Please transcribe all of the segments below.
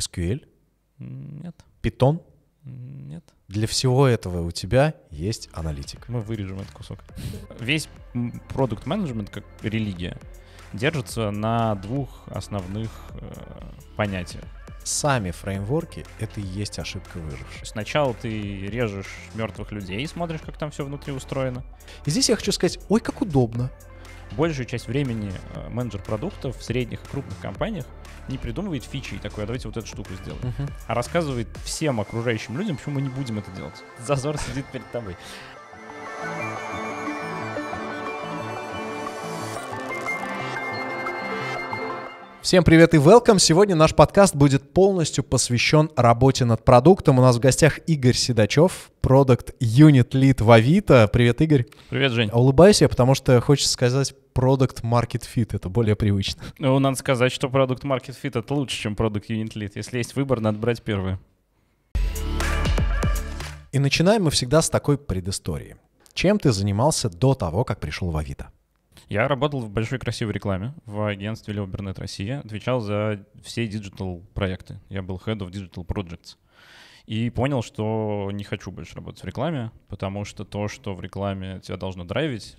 SQL? Нет. Python? Нет. Для всего этого у тебя есть аналитик. Мы вырежем этот кусок. Весь продукт менеджмент как религия держится на двух основных э, понятиях. Сами фреймворки — это и есть ошибка выживших. Сначала ты режешь мертвых людей и смотришь, как там все внутри устроено. И здесь я хочу сказать, ой, как удобно большую часть времени э, менеджер продуктов в средних и крупных компаниях не придумывает фичи и такой, а давайте вот эту штуку сделаем, uh-huh. а рассказывает всем окружающим людям, почему мы не будем это делать. Зазор сидит перед тобой. Всем привет и welcome. Сегодня наш подкаст будет полностью посвящен работе над продуктом. У нас в гостях Игорь Седачев, продукт Unit Lead в Авито. Привет, Игорь. Привет, Жень. Улыбаюсь я, потому что хочется сказать продукт market fit. Это более привычно. Ну, надо сказать, что продукт market fit это лучше, чем продукт Unit Lead, Если есть выбор, надо брать первый. И начинаем мы всегда с такой предыстории. Чем ты занимался до того, как пришел в Авито? Я работал в большой красивой рекламе в агентстве Лео Россия, отвечал за все диджитал проекты. Я был head of digital projects. И понял, что не хочу больше работать в рекламе, потому что то, что в рекламе тебя должно драйвить,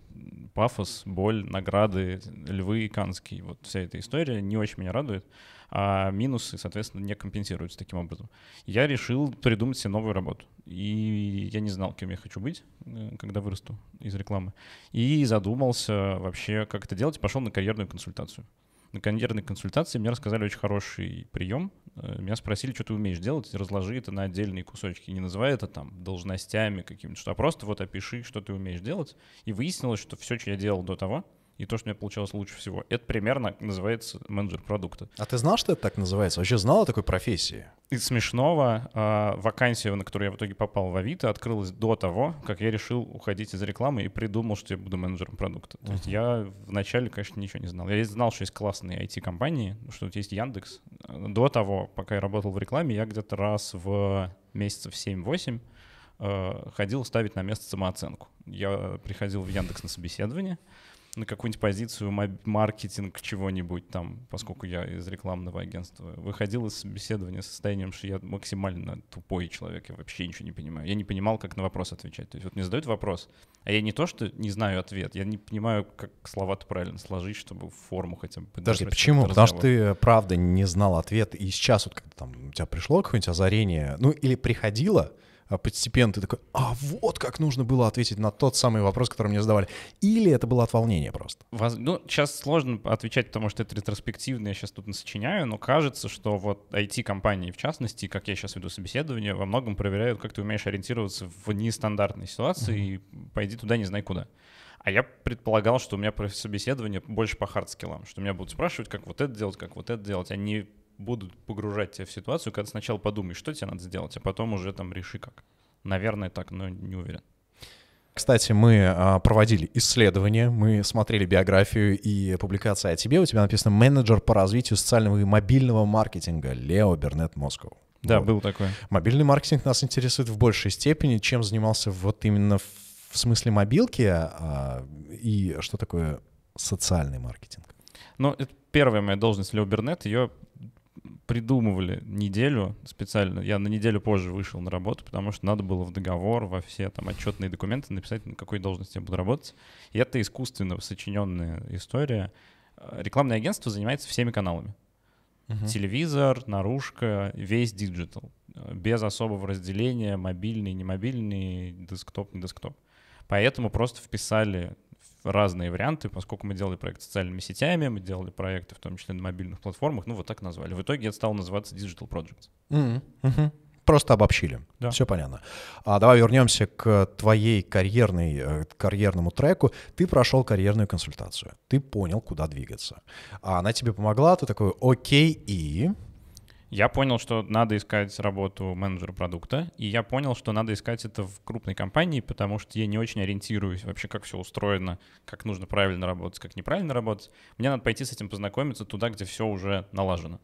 пафос, боль, награды, львы, канские, вот вся эта история не очень меня радует а минусы, соответственно, не компенсируются таким образом. Я решил придумать себе новую работу. И я не знал, кем я хочу быть, э, когда вырасту из рекламы. И задумался вообще, как это делать, пошел на карьерную консультацию. На карьерной консультации мне рассказали очень хороший прием. Э, меня спросили, что ты умеешь делать, разложи это на отдельные кусочки. Не называй это там должностями какими-то, а просто вот опиши, что ты умеешь делать. И выяснилось, что все, что я делал до того, и то, что у меня получалось лучше всего. Это примерно называется менеджер продукта. А ты знал, что это так называется? Вообще знал о такой профессии? Из смешного, э, вакансия, на которую я в итоге попал в Авито, открылась до того, как я решил уходить из рекламы и придумал, что я буду менеджером продукта. То uh-huh. есть я вначале, конечно, ничего не знал. Я знал, что есть классные IT-компании, что тут есть Яндекс. До того, пока я работал в рекламе, я где-то раз в месяцев 7-8 э, а, ходил ставить на место самооценку. Я приходил в Яндекс на собеседование, на какую-нибудь позицию маркетинг чего-нибудь там, поскольку я из рекламного агентства, выходил из собеседования с состоянием, что я максимально тупой человек, я вообще ничего не понимаю. Я не понимал, как на вопрос отвечать. То есть вот мне задают вопрос, а я не то, что не знаю ответ, я не понимаю, как слова-то правильно сложить, чтобы форму хотя бы Подожди, почему? Потому что ты, правда, не знал ответ, и сейчас вот когда там у тебя пришло какое-нибудь озарение, ну или приходило, а, постепенно ты такой, а вот как нужно было ответить на тот самый вопрос, который мне задавали. Или это было от волнения просто? Воз... Ну, сейчас сложно отвечать, потому что это ретроспективно, я сейчас тут насочиняю, но кажется, что вот IT-компании в частности, как я сейчас веду собеседование, во многом проверяют, как ты умеешь ориентироваться в нестандартной ситуации, mm-hmm. и пойди туда, не знай куда. А я предполагал, что у меня про собеседование больше по хардскиллам, что меня будут спрашивать, как вот это делать, как вот это делать, а не будут погружать тебя в ситуацию, когда сначала подумай, что тебе надо сделать, а потом уже там реши как. Наверное, так, но не уверен. Кстати, мы а, проводили исследование, мы смотрели биографию и публикации о тебе. У тебя написано «Менеджер по развитию социального и мобильного маркетинга Лео Бернет Москва». Да, вот. был такой. Мобильный маркетинг нас интересует в большей степени, чем занимался вот именно в, в смысле мобилки а, и что такое социальный маркетинг. Ну, это первая моя должность Лео Бернет, ее придумывали неделю специально. Я на неделю позже вышел на работу, потому что надо было в договор, во все там отчетные документы написать, на какой должности я буду работать. И это искусственно сочиненная история. Э, рекламное агентство занимается всеми каналами. Угу. Телевизор, наружка, весь диджитал. Э, без особого разделения мобильный, не мобильный десктоп, не десктоп. Поэтому просто вписали разные варианты, поскольку мы делали проект социальными сетями, мы делали проекты, в том числе на мобильных платформах, ну вот так назвали. В итоге это стало называться Digital Projects. Mm-hmm. Mm-hmm просто обобщили. Да. Все понятно. А давай вернемся к твоей карьерной, э, к карьерному треку. Ты прошел карьерную консультацию. Ты понял, куда двигаться. А она тебе помогла, ты такой, окей, и я понял, что надо искать работу менеджера продукта, и я понял, что надо искать это в крупной компании, потому что я не очень ориентируюсь вообще, как все устроено, как нужно правильно работать, как неправильно работать. Мне надо пойти с этим познакомиться туда, где все уже налажено,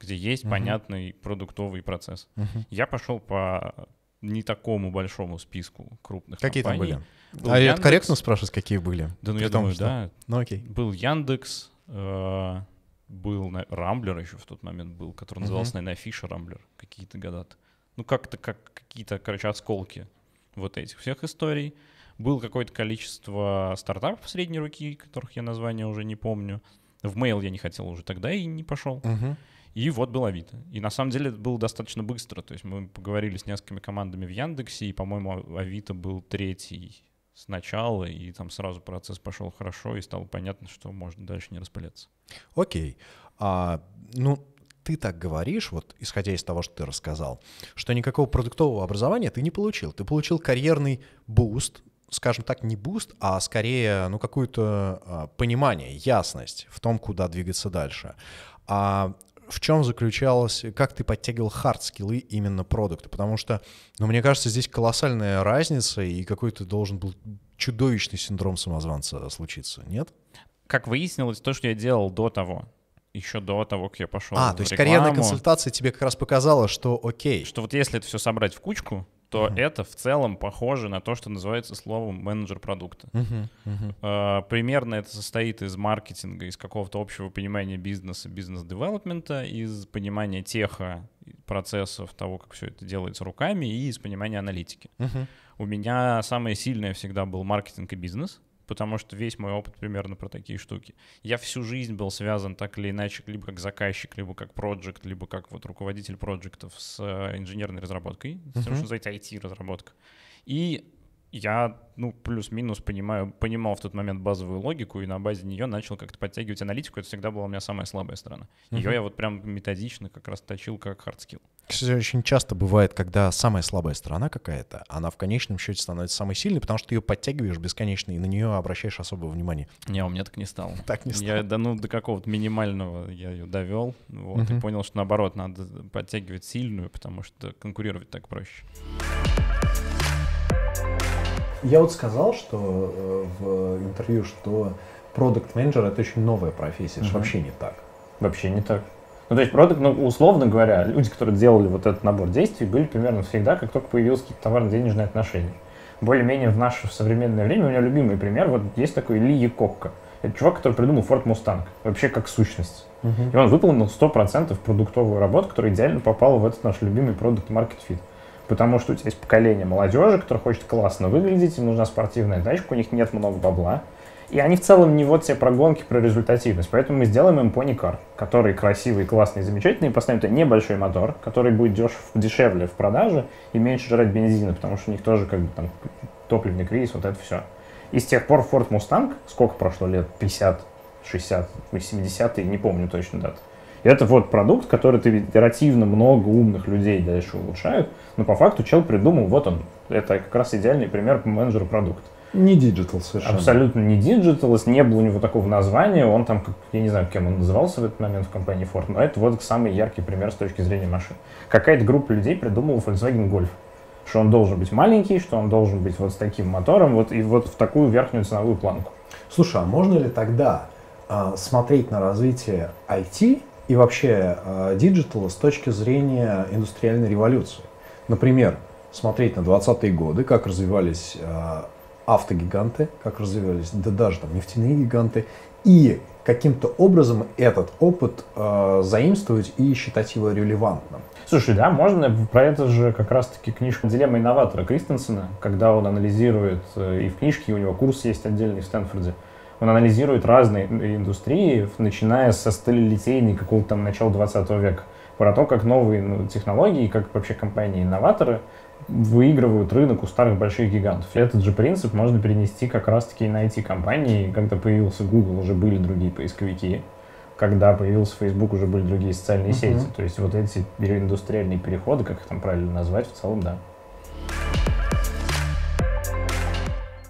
где есть uh-huh. понятный продуктовый процесс. Uh-huh. Я пошел по не такому большому списку крупных какие компаний. Какие там были? Был а Яндекс. это корректно спрашивать, какие были? Да, ну я том, думаю, что... да. Ну окей. Был Яндекс, э- был на... Рамблер еще в тот момент был, который назывался, mm-hmm. наверное, Афиша Рамблер какие-то года. Ну, как-то, как какие-то, короче, осколки вот этих всех историй. Было какое-то количество стартапов средней руки, которых я название уже не помню. В Mail я не хотел уже тогда и не пошел. Uh-huh. И вот был Авито. И на самом деле это было достаточно быстро. То есть мы поговорили с несколькими командами в Яндексе, и, по-моему, Авито был третий сначала, и там сразу процесс пошел хорошо, и стало понятно, что можно дальше не распыляться. Окей. А, ну, ты так говоришь, вот исходя из того, что ты рассказал, что никакого продуктового образования ты не получил. Ты получил карьерный буст, скажем так, не буст, а скорее, ну, какое-то а, понимание, ясность в том, куда двигаться дальше. А в чем заключалось, как ты подтягивал хард-скиллы именно продукта? Потому что, ну, мне кажется, здесь колоссальная разница, и какой-то должен был чудовищный синдром самозванца случиться, нет? Как выяснилось, то, что я делал до того, еще до того, как я пошел. А, то есть рекламу, карьерная консультация тебе как раз показала, что окей. Что вот если это все собрать в кучку, то uh-huh. это в целом похоже на то, что называется словом менеджер продукта. Uh-huh. Uh-huh. Э, примерно это состоит из маркетинга, из какого-то общего понимания бизнеса, бизнес-девелопмента, из понимания теха, процессов, того, как все это делается руками, и из понимания аналитики. Uh-huh. У меня самое сильное всегда был маркетинг и бизнес потому что весь мой опыт примерно про такие штуки. Я всю жизнь был связан так или иначе, либо как заказчик, либо как проект, либо как вот руководитель проектов с э, инженерной разработкой, uh-huh. что называется IT-разработка. И я, ну, плюс-минус понимаю, понимал в тот момент базовую логику, и на базе нее начал как-то подтягивать аналитику. Это всегда была у меня самая слабая сторона. Ее uh-huh. я вот прям методично как раз точил как хардскилл. Кстати, очень часто бывает, когда самая слабая сторона какая-то, она в конечном счете становится самой сильной, потому что ты ее подтягиваешь бесконечно и на нее обращаешь особое внимание. Не, у меня так не стало. Так не стало. Я да, ну, до какого-то минимального я ее довел, вот, uh-huh. и понял, что наоборот, надо подтягивать сильную, потому что конкурировать так проще. Я вот сказал, что э, в интервью, что продукт менеджер это очень новая профессия, это угу. вообще не так. Вообще не так. Ну, то есть продукт, ну, условно говоря, люди, которые делали вот этот набор действий, были примерно всегда, как только появились какие-то товарно-денежные отношения. Более-менее в наше современное время, у меня любимый пример, вот есть такой Ли Якокко. Это чувак, который придумал Ford Mustang, вообще как сущность. Uh-huh. И он выполнил 100% продуктовую работу, которая идеально попала в этот наш любимый продукт Market Fit. Потому что у тебя есть поколение молодежи, которое хочет классно выглядеть, им нужна спортивная тачка, у них нет много бабла. И они в целом не вот те про гонки, про результативность. Поэтому мы сделаем им пони кар, который красивый, классный, замечательный, и поставим туда небольшой мотор, который будет дешев, дешевле в продаже и меньше жрать бензина, потому что у них тоже как бы там топливный кризис, вот это все. И с тех пор Ford Mustang, сколько прошло лет, 50, 60, 70, не помню точно дату, это вот продукт, который ты итеративно много умных людей дальше улучшают, но по факту чел придумал, вот он, это как раз идеальный пример менеджера продукта. Не диджитал совершенно. Абсолютно не диджитал, не было у него такого названия, он там, я не знаю, кем он назывался в этот момент в компании Ford, но это вот самый яркий пример с точки зрения машин. Какая-то группа людей придумала Volkswagen Golf что он должен быть маленький, что он должен быть вот с таким мотором, вот и вот в такую верхнюю ценовую планку. Слушай, а можно ли тогда э, смотреть на развитие IT и вообще э, диджитала с точки зрения индустриальной революции. Например, смотреть на 20-е годы, как развивались э, автогиганты, как развивались, да даже там нефтяные гиганты, и каким-то образом этот опыт э, заимствовать и считать его релевантным. Слушай, да, можно э, про это же как раз-таки книжка «Дилемма инноватора» Кристенсена, когда он анализирует, и в книжке и у него курс есть отдельный в Стэнфорде, он анализирует разные индустрии, начиная со сталелитейной какого-то там начала 20 века, про то, как новые ну, технологии, как вообще компании-инноваторы выигрывают рынок у старых больших гигантов. И этот же принцип можно перенести как раз-таки на IT-компании. Когда появился Google, уже были другие поисковики. Когда появился Facebook, уже были другие социальные uh-huh. сети. То есть вот эти индустриальные переходы, как их там правильно назвать, в целом, да.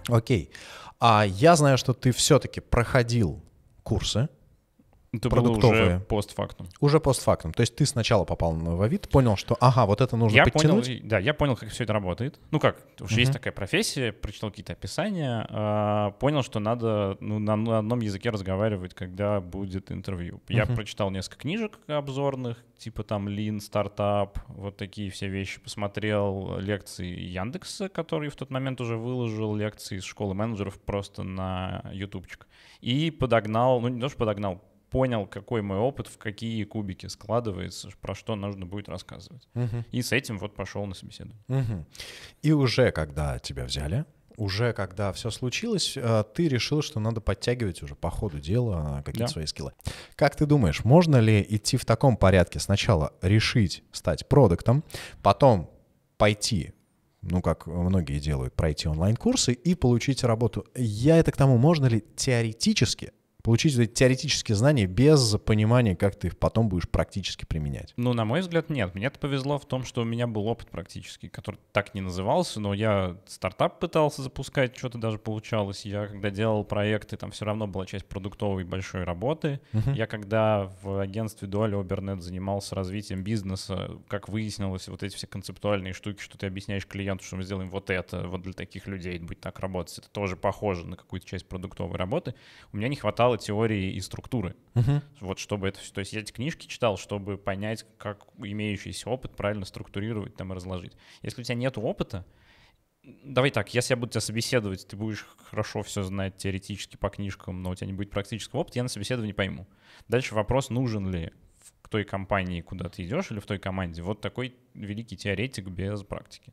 Окей. Okay. А я знаю, что ты все-таки проходил курсы это продуктовые. было уже постфактум. Уже постфактум. То есть ты сначала попал в Авид, понял, что ага, вот это нужно я подтянуть. Понял, да, я понял, как все это работает. Ну как, уж uh-huh. есть такая профессия, прочитал какие-то описания, э, понял, что надо ну, на, на одном языке разговаривать, когда будет интервью. Я uh-huh. прочитал несколько книжек обзорных, типа там Lean, стартап, вот такие все вещи. Посмотрел лекции Яндекса, который в тот момент уже выложил, лекции из школы менеджеров просто на ютубчик. И подогнал, ну не то, что подогнал, понял, какой мой опыт, в какие кубики складывается, про что нужно будет рассказывать. Угу. И с этим вот пошел на собеседование. Угу. И уже когда тебя взяли, уже когда все случилось, э, ты решил, что надо подтягивать уже по ходу дела а, какие-то да. свои скиллы. Как ты думаешь, можно ли идти в таком порядке? Сначала решить стать продуктом, потом пойти ну, как многие делают, пройти онлайн-курсы и получить работу. Я это к тому, можно ли теоретически получить эти теоретические знания без понимания, как ты их потом будешь практически применять? Ну, на мой взгляд, нет. Мне это повезло в том, что у меня был опыт практический, который так не назывался, но я стартап пытался запускать, что-то даже получалось. Я когда делал проекты, там все равно была часть продуктовой большой работы. Uh-huh. Я когда в агентстве Дуали Обернет занимался развитием бизнеса, как выяснилось, вот эти все концептуальные штуки, что ты объясняешь клиенту, что мы сделаем вот это, вот для таких людей будет так работать, это тоже похоже на какую-то часть продуктовой работы. У меня не хватало мало теории и структуры. Угу. Вот чтобы это... все, То есть я эти книжки читал, чтобы понять, как имеющийся опыт правильно структурировать там и разложить. Если у тебя нет опыта, давай так, если я буду тебя собеседовать, ты будешь хорошо все знать теоретически по книжкам, но у тебя не будет практического опыта, я на собеседовании пойму. Дальше вопрос, нужен ли в той компании, куда ты идешь, или в той команде вот такой великий теоретик без практики.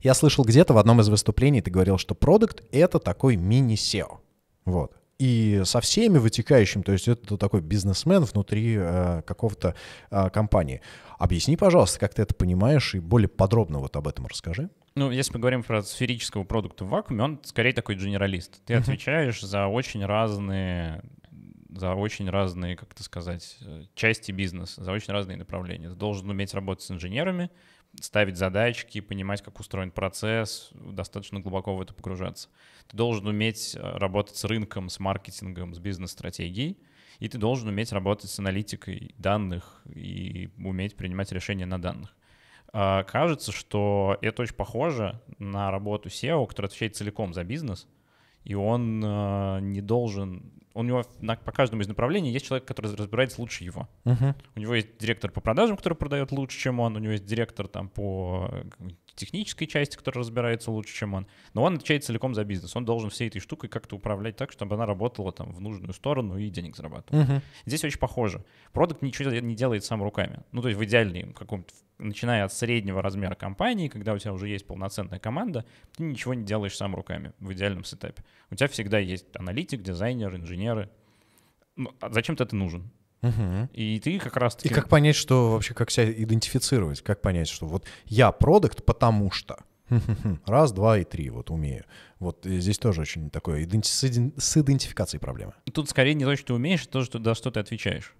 Я слышал где-то в одном из выступлений, ты говорил, что продукт — это такой мини-SEO. Вот и со всеми вытекающим, то есть это такой бизнесмен внутри э, какого-то э, компании. Объясни, пожалуйста, как ты это понимаешь и более подробно вот об этом расскажи. Ну, если мы говорим про сферического продукта в вакууме, он скорее такой генералист. Ты отвечаешь за очень разные за очень разные, как это сказать, э, части бизнеса, за очень разные направления. Ты должен уметь работать с инженерами, ставить задачки, понимать, как устроен процесс, достаточно глубоко в это погружаться. Ты должен уметь э, работать с рынком, с маркетингом, с бизнес-стратегией, и ты должен уметь работать с аналитикой данных и уметь принимать решения на данных. А, кажется, что это очень похоже на работу SEO, который отвечает целиком за бизнес, и он э, не должен у него на, по каждому из направлений есть человек, который разбирается лучше его. Uh-huh. У него есть директор по продажам, который продает лучше, чем он. У него есть директор там по э, технической части, которая разбирается лучше, чем он. Но он отвечает целиком за бизнес. Он должен всей этой штукой как-то управлять так, чтобы она работала там в нужную сторону и денег зарабатывала. Uh-huh. Здесь очень похоже. Продукт ничего не делает сам руками. Ну, то есть в идеальном каком-то, начиная от среднего размера компании, когда у тебя уже есть полноценная команда, ты ничего не делаешь сам руками в идеальном сетапе. У тебя всегда есть аналитик, дизайнер, инженеры. Ну, а зачем-то это нужен. Угу. И ты как раз таки... И как понять, что вообще, как себя идентифицировать, как понять, что вот я продукт, потому что. Раз, два и три, вот умею. Вот э, здесь тоже очень такое с идентификацией проблемы. Тут скорее не то, что ты умеешь, а то, что, да, что ты отвечаешь.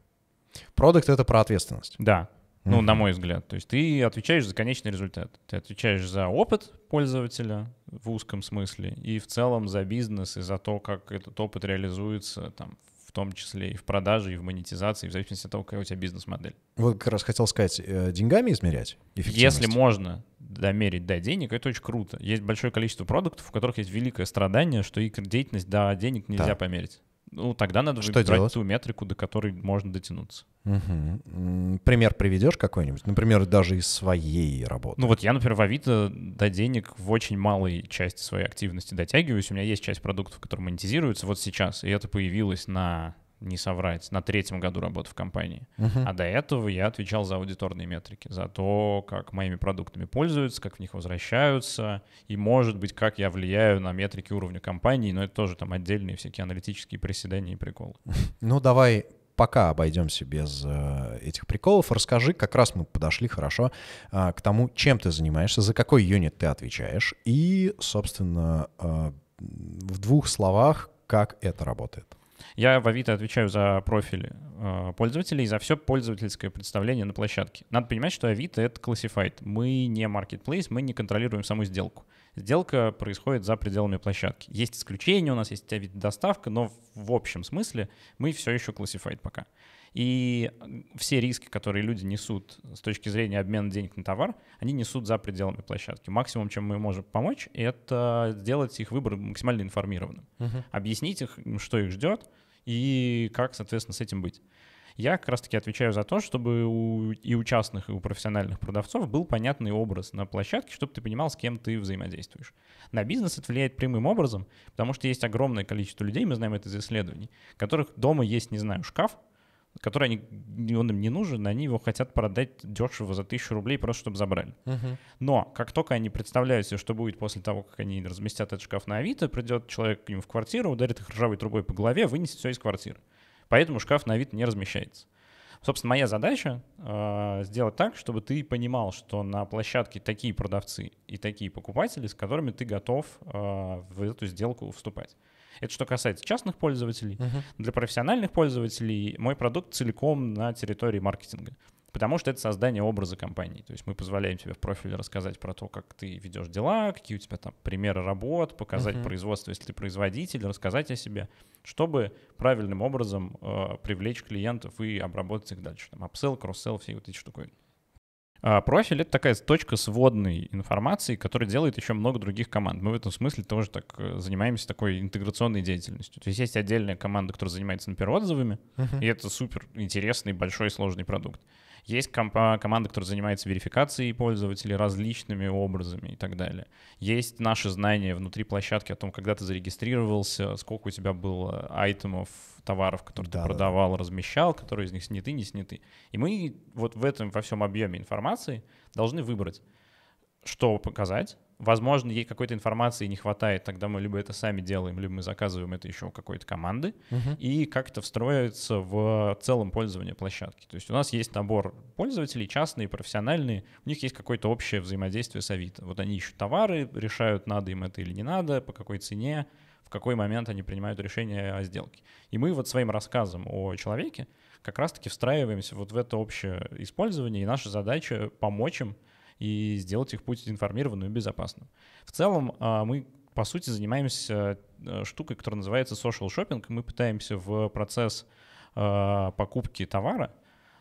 Продукт — это про ответственность. Да, ну, mm на мой взгляд. То есть ты отвечаешь за конечный результат. Ты отвечаешь за опыт пользователя в узком смысле и в целом за бизнес и за то, как этот опыт реализуется там в том числе и в продаже, и в монетизации, в зависимости от того, какая у тебя бизнес-модель. Вот как раз хотел сказать, э, деньгами измерять эффективность. Если можно домерить до денег, это очень круто. Есть большое количество продуктов, у которых есть великое страдание, что их деятельность до денег нельзя да. померить. Ну, тогда надо что выбирать делать? ту метрику, до которой можно дотянуться. Угу. Пример приведешь какой-нибудь? Например, даже из своей работы. Ну вот я, например, в Авито до денег в очень малой части своей активности дотягиваюсь. У меня есть часть продуктов, которые монетизируются вот сейчас. И это появилось на не соврать, на третьем году работы в компании. Uh-huh. А до этого я отвечал за аудиторные метрики, за то, как моими продуктами пользуются, как в них возвращаются, и, может быть, как я влияю на метрики уровня компании, но это тоже там отдельные всякие аналитические приседания и приколы. Ну, давай пока обойдемся без э, этих приколов. Расскажи, как раз мы подошли хорошо э, к тому, чем ты занимаешься, за какой юнит ты отвечаешь, и, собственно, э, в двух словах, как это работает. Я в Авито отвечаю за профили э, пользователей, за все пользовательское представление на площадке. Надо понимать, что Авито — это классифайт. Мы не marketplace, мы не контролируем саму сделку. Сделка происходит за пределами площадки. Есть исключения, у нас есть Авито доставка, но в общем смысле мы все еще классифайт пока. И все риски, которые люди несут с точки зрения обмена денег на товар, они несут за пределами площадки. Максимум, чем мы можем помочь, это сделать их выбор максимально информированным. Uh-huh. Объяснить их, что их ждет, и как, соответственно, с этим быть. Я как раз-таки отвечаю за то, чтобы у, и у частных, и у профессиональных продавцов был понятный образ на площадке, чтобы ты понимал, с кем ты взаимодействуешь. На бизнес это влияет прямым образом, потому что есть огромное количество людей, мы знаем это из исследований, которых дома есть, не знаю, шкаф, который они, он им не нужен, они его хотят продать дешево за тысячу рублей, просто чтобы забрали. Uh-huh. Но как только они представляют себе, что будет после того, как они разместят этот шкаф на Авито, придет человек к ним в квартиру, ударит их ржавой трубой по голове, вынесет все из квартиры. Поэтому шкаф на Авито не размещается. Собственно, моя задача э, сделать так, чтобы ты понимал, что на площадке такие продавцы и такие покупатели, с которыми ты готов э, в эту сделку вступать. Это что касается частных пользователей. Uh-huh. Для профессиональных пользователей мой продукт целиком на территории маркетинга. Потому что это создание образа компании. То есть мы позволяем тебе в профиле рассказать про то, как ты ведешь дела, какие у тебя там примеры работ, показать uh-huh. производство, если ты производитель, рассказать о себе, чтобы правильным образом э, привлечь клиентов и обработать их дальше. Там апсел, кросс все вот эти штуковины. А, профиль — это такая точка сводной информации, которая делает еще много других команд. Мы в этом смысле тоже так э, занимаемся такой интеграционной деятельностью. То есть есть отдельная команда, которая занимается, например, отзывами, uh-huh. и это супер интересный, большой, сложный продукт. Есть комп- а, команда, которая занимается верификацией пользователей различными образами и так далее. Есть наши знания внутри площадки о том, когда ты зарегистрировался, сколько у тебя было айтемов, товаров, которые да, ты продавал, да. размещал, которые из них сняты, не сняты. И мы вот в этом во всем объеме информации должны выбрать, что показать, возможно, ей какой-то информации не хватает, тогда мы либо это сами делаем, либо мы заказываем это еще у какой-то команды, uh-huh. и как то встроится в целом пользование площадки. То есть у нас есть набор пользователей, частные, профессиональные, у них есть какое-то общее взаимодействие с Авито. Вот они ищут товары, решают, надо им это или не надо, по какой цене, в какой момент они принимают решение о сделке. И мы вот своим рассказом о человеке как раз-таки встраиваемся вот в это общее использование, и наша задача помочь им и сделать их путь информированным и безопасным. В целом а, мы, по сути, занимаемся э, штукой, которая называется social shopping. Мы пытаемся в процесс а, покупки товара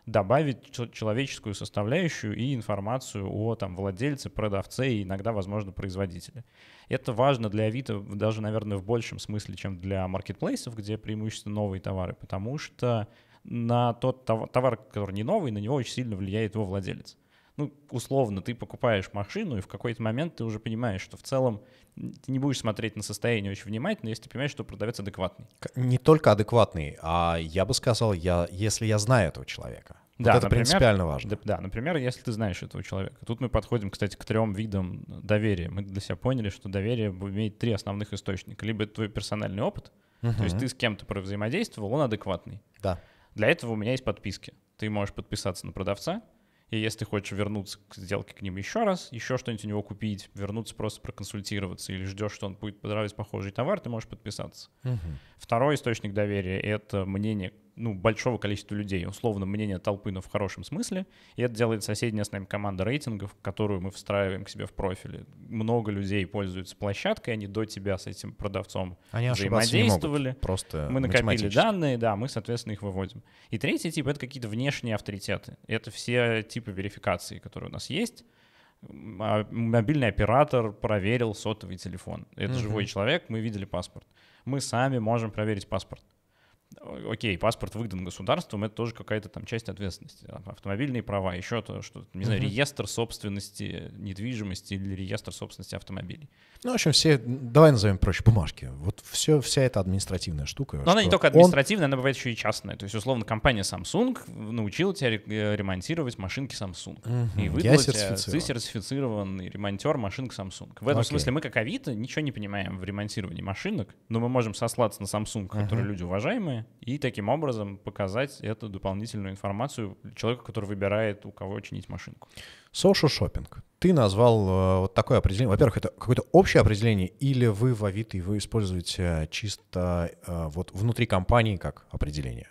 добавить человеческую составляющую и информацию о там, владельце, продавце и иногда, возможно, производителе. Это важно для Авито даже, наверное, в большем смысле, чем для маркетплейсов, где преимущественно новые товары, потому что на тот товар, который не новый, на него очень сильно влияет его владелец ну, условно, ты покупаешь машину, и в какой-то момент ты уже понимаешь, что в целом ты не будешь смотреть на состояние очень внимательно, если ты понимаешь, что продавец адекватный. Не только адекватный, а я бы сказал, я, если я знаю этого человека. Вот да, это например, принципиально важно. Да, да, например, если ты знаешь этого человека. Тут мы подходим, кстати, к трем видам доверия. Мы для себя поняли, что доверие имеет три основных источника. Либо это твой персональный опыт, угу. то есть ты с кем-то взаимодействовал, он адекватный. Да. Для этого у меня есть подписки. Ты можешь подписаться на продавца, и если хочешь вернуться к сделке к ним еще раз, еще что-нибудь у него купить, вернуться просто проконсультироваться или ждешь, что он будет подравить похожий товар, ты можешь подписаться. Угу. Второй источник доверия — это мнение ну, большого количества людей, условно, мнение толпы, но в хорошем смысле. И это делает соседняя с нами команда рейтингов, которую мы встраиваем к себе в профиле. Много людей пользуются площадкой, они до тебя с этим продавцом они взаимодействовали. могут, просто мы накопили данные, да, мы, соответственно, их выводим. И третий тип — это какие-то внешние авторитеты. Это все типы верификации, которые у нас есть а, мобильный оператор проверил сотовый телефон. Это угу. живой человек, мы видели паспорт. Мы сами можем проверить паспорт окей, паспорт выдан государством, это тоже какая-то там часть ответственности. А, автомобильные права, еще то, что, не знаю, угу. реестр собственности недвижимости или реестр собственности автомобилей. Ну, в общем, все, давай назовем проще, бумажки. Вот все, вся эта административная штука. Но она не только административная, он... она бывает еще и частная. То есть, условно, компания Samsung научила тебя э, ремонтировать машинки Samsung. Угу. И выдала Я сертифицирован. ты сертифицированный ремонтер машинок Samsung. В этом Окей. смысле мы, как Авито, ничего не понимаем в ремонтировании машинок, но мы можем сослаться на Samsung, который люди уважаемые, и таким образом показать эту дополнительную информацию человеку, который выбирает, у кого чинить машинку. Social shopping. Ты назвал э, вот такое определение. Во-первых, это какое-то общее определение, или вы в Авито его используете э, чисто э, вот внутри компании как определение?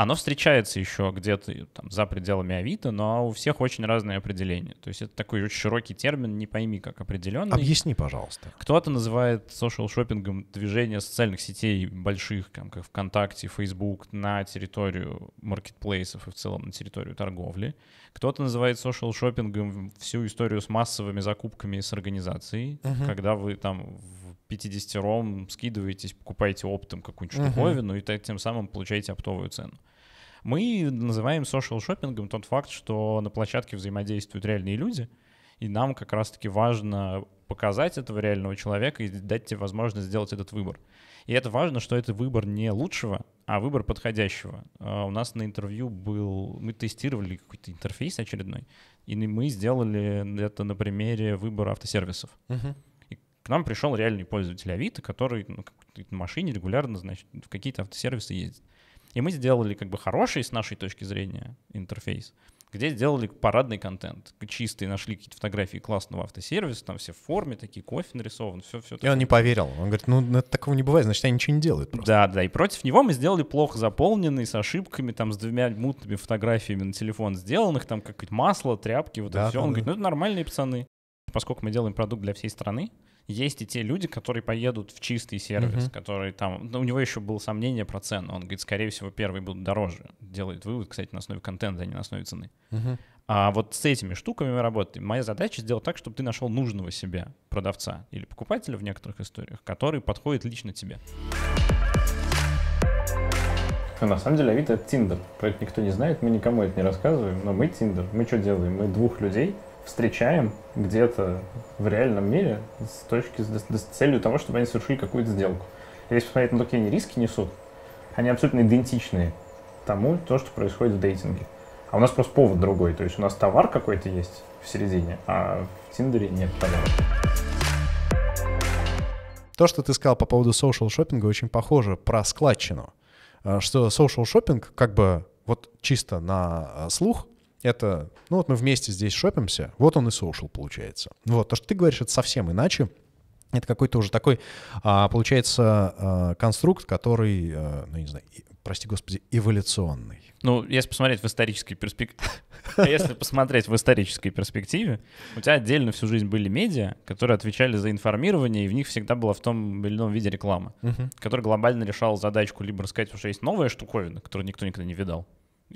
Оно встречается еще где-то там за пределами Авито, но у всех очень разные определения. То есть это такой очень широкий термин, не пойми как определенный. Объясни, пожалуйста. Кто-то называет социал шопингом движение социальных сетей больших, там, как ВКонтакте, Facebook, на территорию маркетплейсов и в целом на территорию торговли. Кто-то называет социал шопингом всю историю с массовыми закупками и с организацией, uh-huh. когда вы там 50-ром скидываетесь, покупаете оптом какую-нибудь uh-huh. штуковину и так, тем самым получаете оптовую цену. Мы называем social шопингом тот факт, что на площадке взаимодействуют реальные люди, и нам как раз-таки важно показать этого реального человека и дать тебе возможность сделать этот выбор. И это важно, что это выбор не лучшего, а выбор подходящего. А у нас на интервью был... Мы тестировали какой-то интерфейс очередной, и мы сделали это на примере выбора автосервисов. Uh-huh нам пришел реальный пользователь Авито, который ну, на машине регулярно, значит, в какие-то автосервисы ездит. И мы сделали как бы хороший с нашей точки зрения интерфейс, где сделали парадный контент. Чистый, нашли какие-то фотографии классного автосервиса, там все в форме, такие кофе нарисован, все, все. И такое. он не поверил. Он говорит, ну, ну такого не бывает, значит, они ничего не делают просто. Да, да, и против него мы сделали плохо заполненный, с ошибками, там, с двумя мутными фотографиями на телефон сделанных, там, как масло, тряпки, вот да, это все. он да. говорит, ну это нормальные пацаны. Поскольку мы делаем продукт для всей страны, есть и те люди, которые поедут в чистый сервис, угу. который там... Ну, у него еще было сомнение про цену. Он говорит, скорее всего, первые будут дороже. Делает вывод, кстати, на основе контента, а не на основе цены. Угу. А вот с этими штуками мы работаем. Моя задача сделать так, чтобы ты нашел нужного себе продавца или покупателя в некоторых историях, который подходит лично тебе. Ну, на самом деле Авито — это Тиндер. Про это никто не знает, мы никому это не рассказываем, но мы Тиндер. Мы что делаем? Мы двух людей — встречаем где-то в реальном мире с точки с целью того, чтобы они совершили какую-то сделку. И если посмотреть на ну, то, какие они риски несут, они абсолютно идентичны тому, то, что происходит в дейтинге. А у нас просто повод другой. То есть у нас товар какой-то есть в середине, а в Тиндере нет товара. То, что ты сказал по поводу social шопинга, очень похоже про складчину. Э, что social шопинг как бы вот чисто на э, слух – это, ну вот мы вместе здесь шопимся, вот он и social получается. Вот, то, что ты говоришь, это совсем иначе. Это какой-то уже такой, а, получается, а, конструкт, который, а, ну не знаю, прости господи, эволюционный. Ну, если посмотреть в исторической перспективе, если посмотреть в исторической перспективе, у тебя отдельно всю жизнь были медиа, которые отвечали за информирование, и в них всегда была в том или ином виде реклама, которая глобально решала задачку либо рассказать, что есть новая штуковина, которую никто никогда не видал,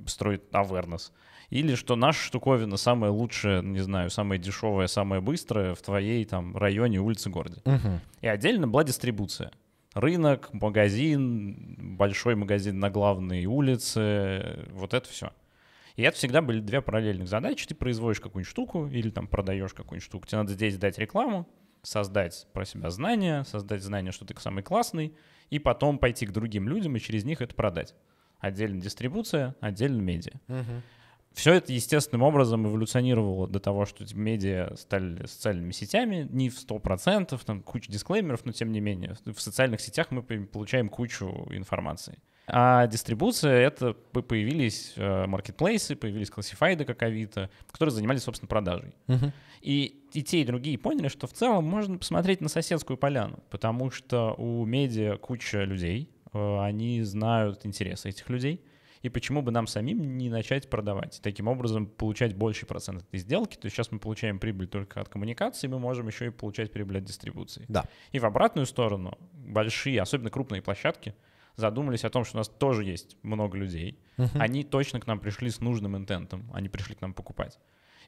строит awareness. Или что наша штуковина самая лучшая, не знаю, самая дешевая, самая быстрая в твоей там районе, улице, городе. Угу. И отдельно была дистрибуция. Рынок, магазин, большой магазин на главной улице, вот это все. И это всегда были две параллельных задачи. Ты производишь какую-нибудь штуку или там продаешь какую-нибудь штуку. Тебе надо здесь дать рекламу, создать про себя знания, создать знания что ты самый классный, и потом пойти к другим людям и через них это продать отдельно дистрибуция, отдельно медиа. Угу. Все это естественным образом эволюционировало до того, что медиа стали социальными сетями, не в 100%, там куча дисклеймеров, но тем не менее, в социальных сетях мы получаем кучу информации. А дистрибуция — это появились э, маркетплейсы, появились классифайды, как Авито, которые занимались, собственно, продажей. Uh-huh. И, и те, и другие поняли, что в целом можно посмотреть на соседскую поляну, потому что у медиа куча людей, Э, они знают интересы этих людей, и почему бы нам самим не начать продавать, таким образом получать больший процент этой сделки, то есть сейчас мы получаем прибыль только от коммуникации, мы можем еще и получать прибыль от дистрибуции. Да. И в обратную сторону большие, особенно крупные площадки, задумались о том, что у нас тоже есть много людей, uh-huh. они точно к нам пришли с нужным интентом, они пришли к нам покупать.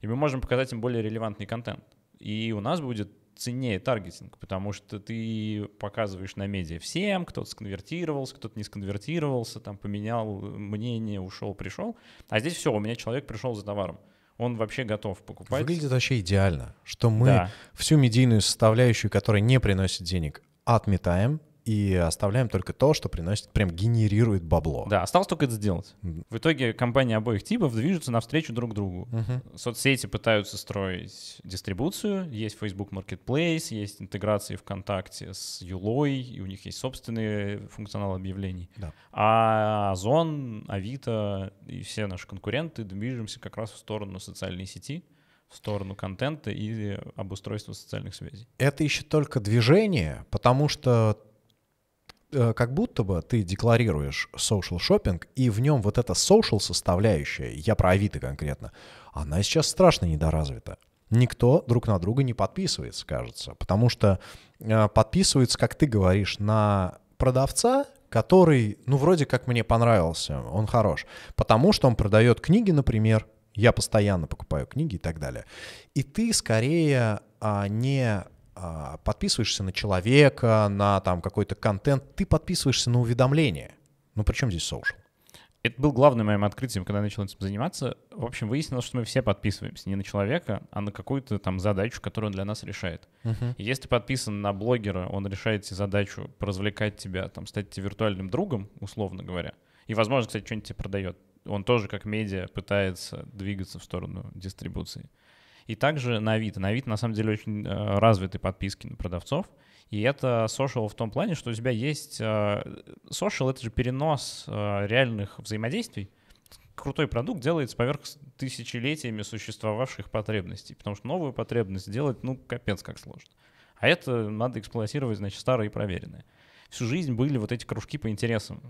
И мы можем показать им более релевантный контент. И у нас будет ценнее таргетинг, потому что ты показываешь на медиа всем, кто-то сконвертировался, кто-то не сконвертировался, там поменял мнение, ушел, пришел. А здесь все, у меня человек пришел за товаром он вообще готов покупать. Выглядит вообще идеально, что мы да. всю медийную составляющую, которая не приносит денег, отметаем, и оставляем только то, что приносит, прям генерирует бабло. Да, осталось только это сделать. В итоге компании обоих типов движутся навстречу друг другу. Угу. Соцсети пытаются строить дистрибуцию, есть Facebook Marketplace, есть интеграции ВКонтакте с Юлой, и у них есть собственный функционал объявлений. Да. А Озон, Авито и все наши конкуренты движемся как раз в сторону социальной сети в сторону контента и обустройства социальных связей. Это еще только движение, потому что Э, как будто бы ты декларируешь social шопинг, и в нем вот эта social составляющая, я про Авито конкретно, она сейчас страшно недоразвита. Никто друг на друга не подписывается, кажется, потому что э, подписывается, как ты говоришь, на продавца, который, ну, вроде как мне понравился, он хорош, потому что он продает книги, например, я постоянно покупаю книги и так далее. И ты скорее а, не а, подписываешься на человека, на там какой-то контент, ты подписываешься на уведомления. Ну, при чем здесь social? Это был главным моим открытием, когда я начал этим заниматься. В общем, выяснилось, что мы все подписываемся не на человека, а на какую-то там задачу, которую он для нас решает. Uh-huh. если ты подписан на блогера, он решает тебе задачу развлекать тебя, там, стать тебе виртуальным другом, условно говоря. И, возможно, кстати, что-нибудь тебе продает. Он тоже, как медиа, пытается двигаться в сторону дистрибуции. uh и также на Авито. На Авито, на самом деле, очень э, развиты подписки на продавцов. И это social в том плане, что у тебя есть... Э, social — это же перенос э, реальных взаимодействий. Крутой продукт делается поверх тысячелетиями существовавших потребностей, потому что новую потребность делать, ну, капец как сложно. А это надо эксплуатировать, значит, старые и проверенные всю жизнь были вот эти кружки по интересам.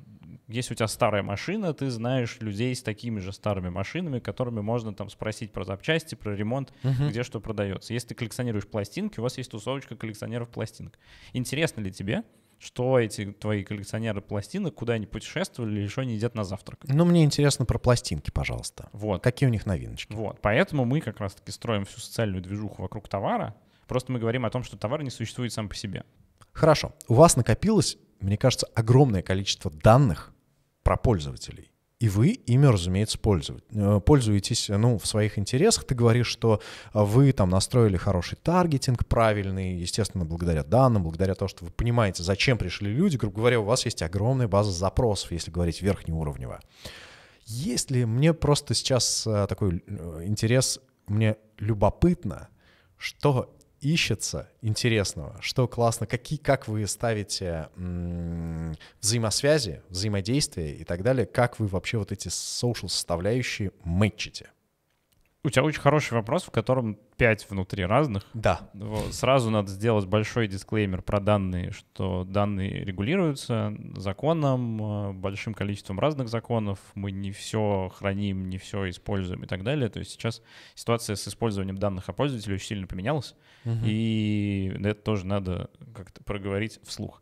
Если у тебя старая машина, ты знаешь людей с такими же старыми машинами, которыми можно там спросить про запчасти, про ремонт, uh-huh. где что продается. Если ты коллекционируешь пластинки, у вас есть тусовочка коллекционеров пластинок. Интересно ли тебе, что эти твои коллекционеры пластинок, куда они путешествовали или что они едят на завтрак. Ну, мне интересно про пластинки, пожалуйста. Вот. Какие у них новиночки? Вот. Поэтому мы как раз-таки строим всю социальную движуху вокруг товара. Просто мы говорим о том, что товар не существует сам по себе. Хорошо, у вас накопилось, мне кажется, огромное количество данных про пользователей. И вы ими, разумеется, э, пользуетесь э, ну, в своих интересах. Ты говоришь, что э, вы там настроили хороший таргетинг, правильный, естественно, благодаря данным, благодаря тому, что вы понимаете, зачем пришли люди. Грубо говоря, у вас есть огромная база запросов, если говорить верхнеуровнево. Есть ли мне просто сейчас такой интерес, мне любопытно, что ищется интересного, что классно, какие, как вы ставите м- взаимосвязи, взаимодействие и так далее, как вы вообще вот эти social составляющие мэтчите. У тебя очень хороший вопрос, в котором пять внутри разных. Да. Сразу надо сделать большой дисклеймер про данные, что данные регулируются законом, э, большим количеством разных законов. Мы не все храним, не все используем и так далее. То есть сейчас ситуация с использованием данных о пользователе очень сильно поменялась, угу. и это тоже надо как-то проговорить вслух.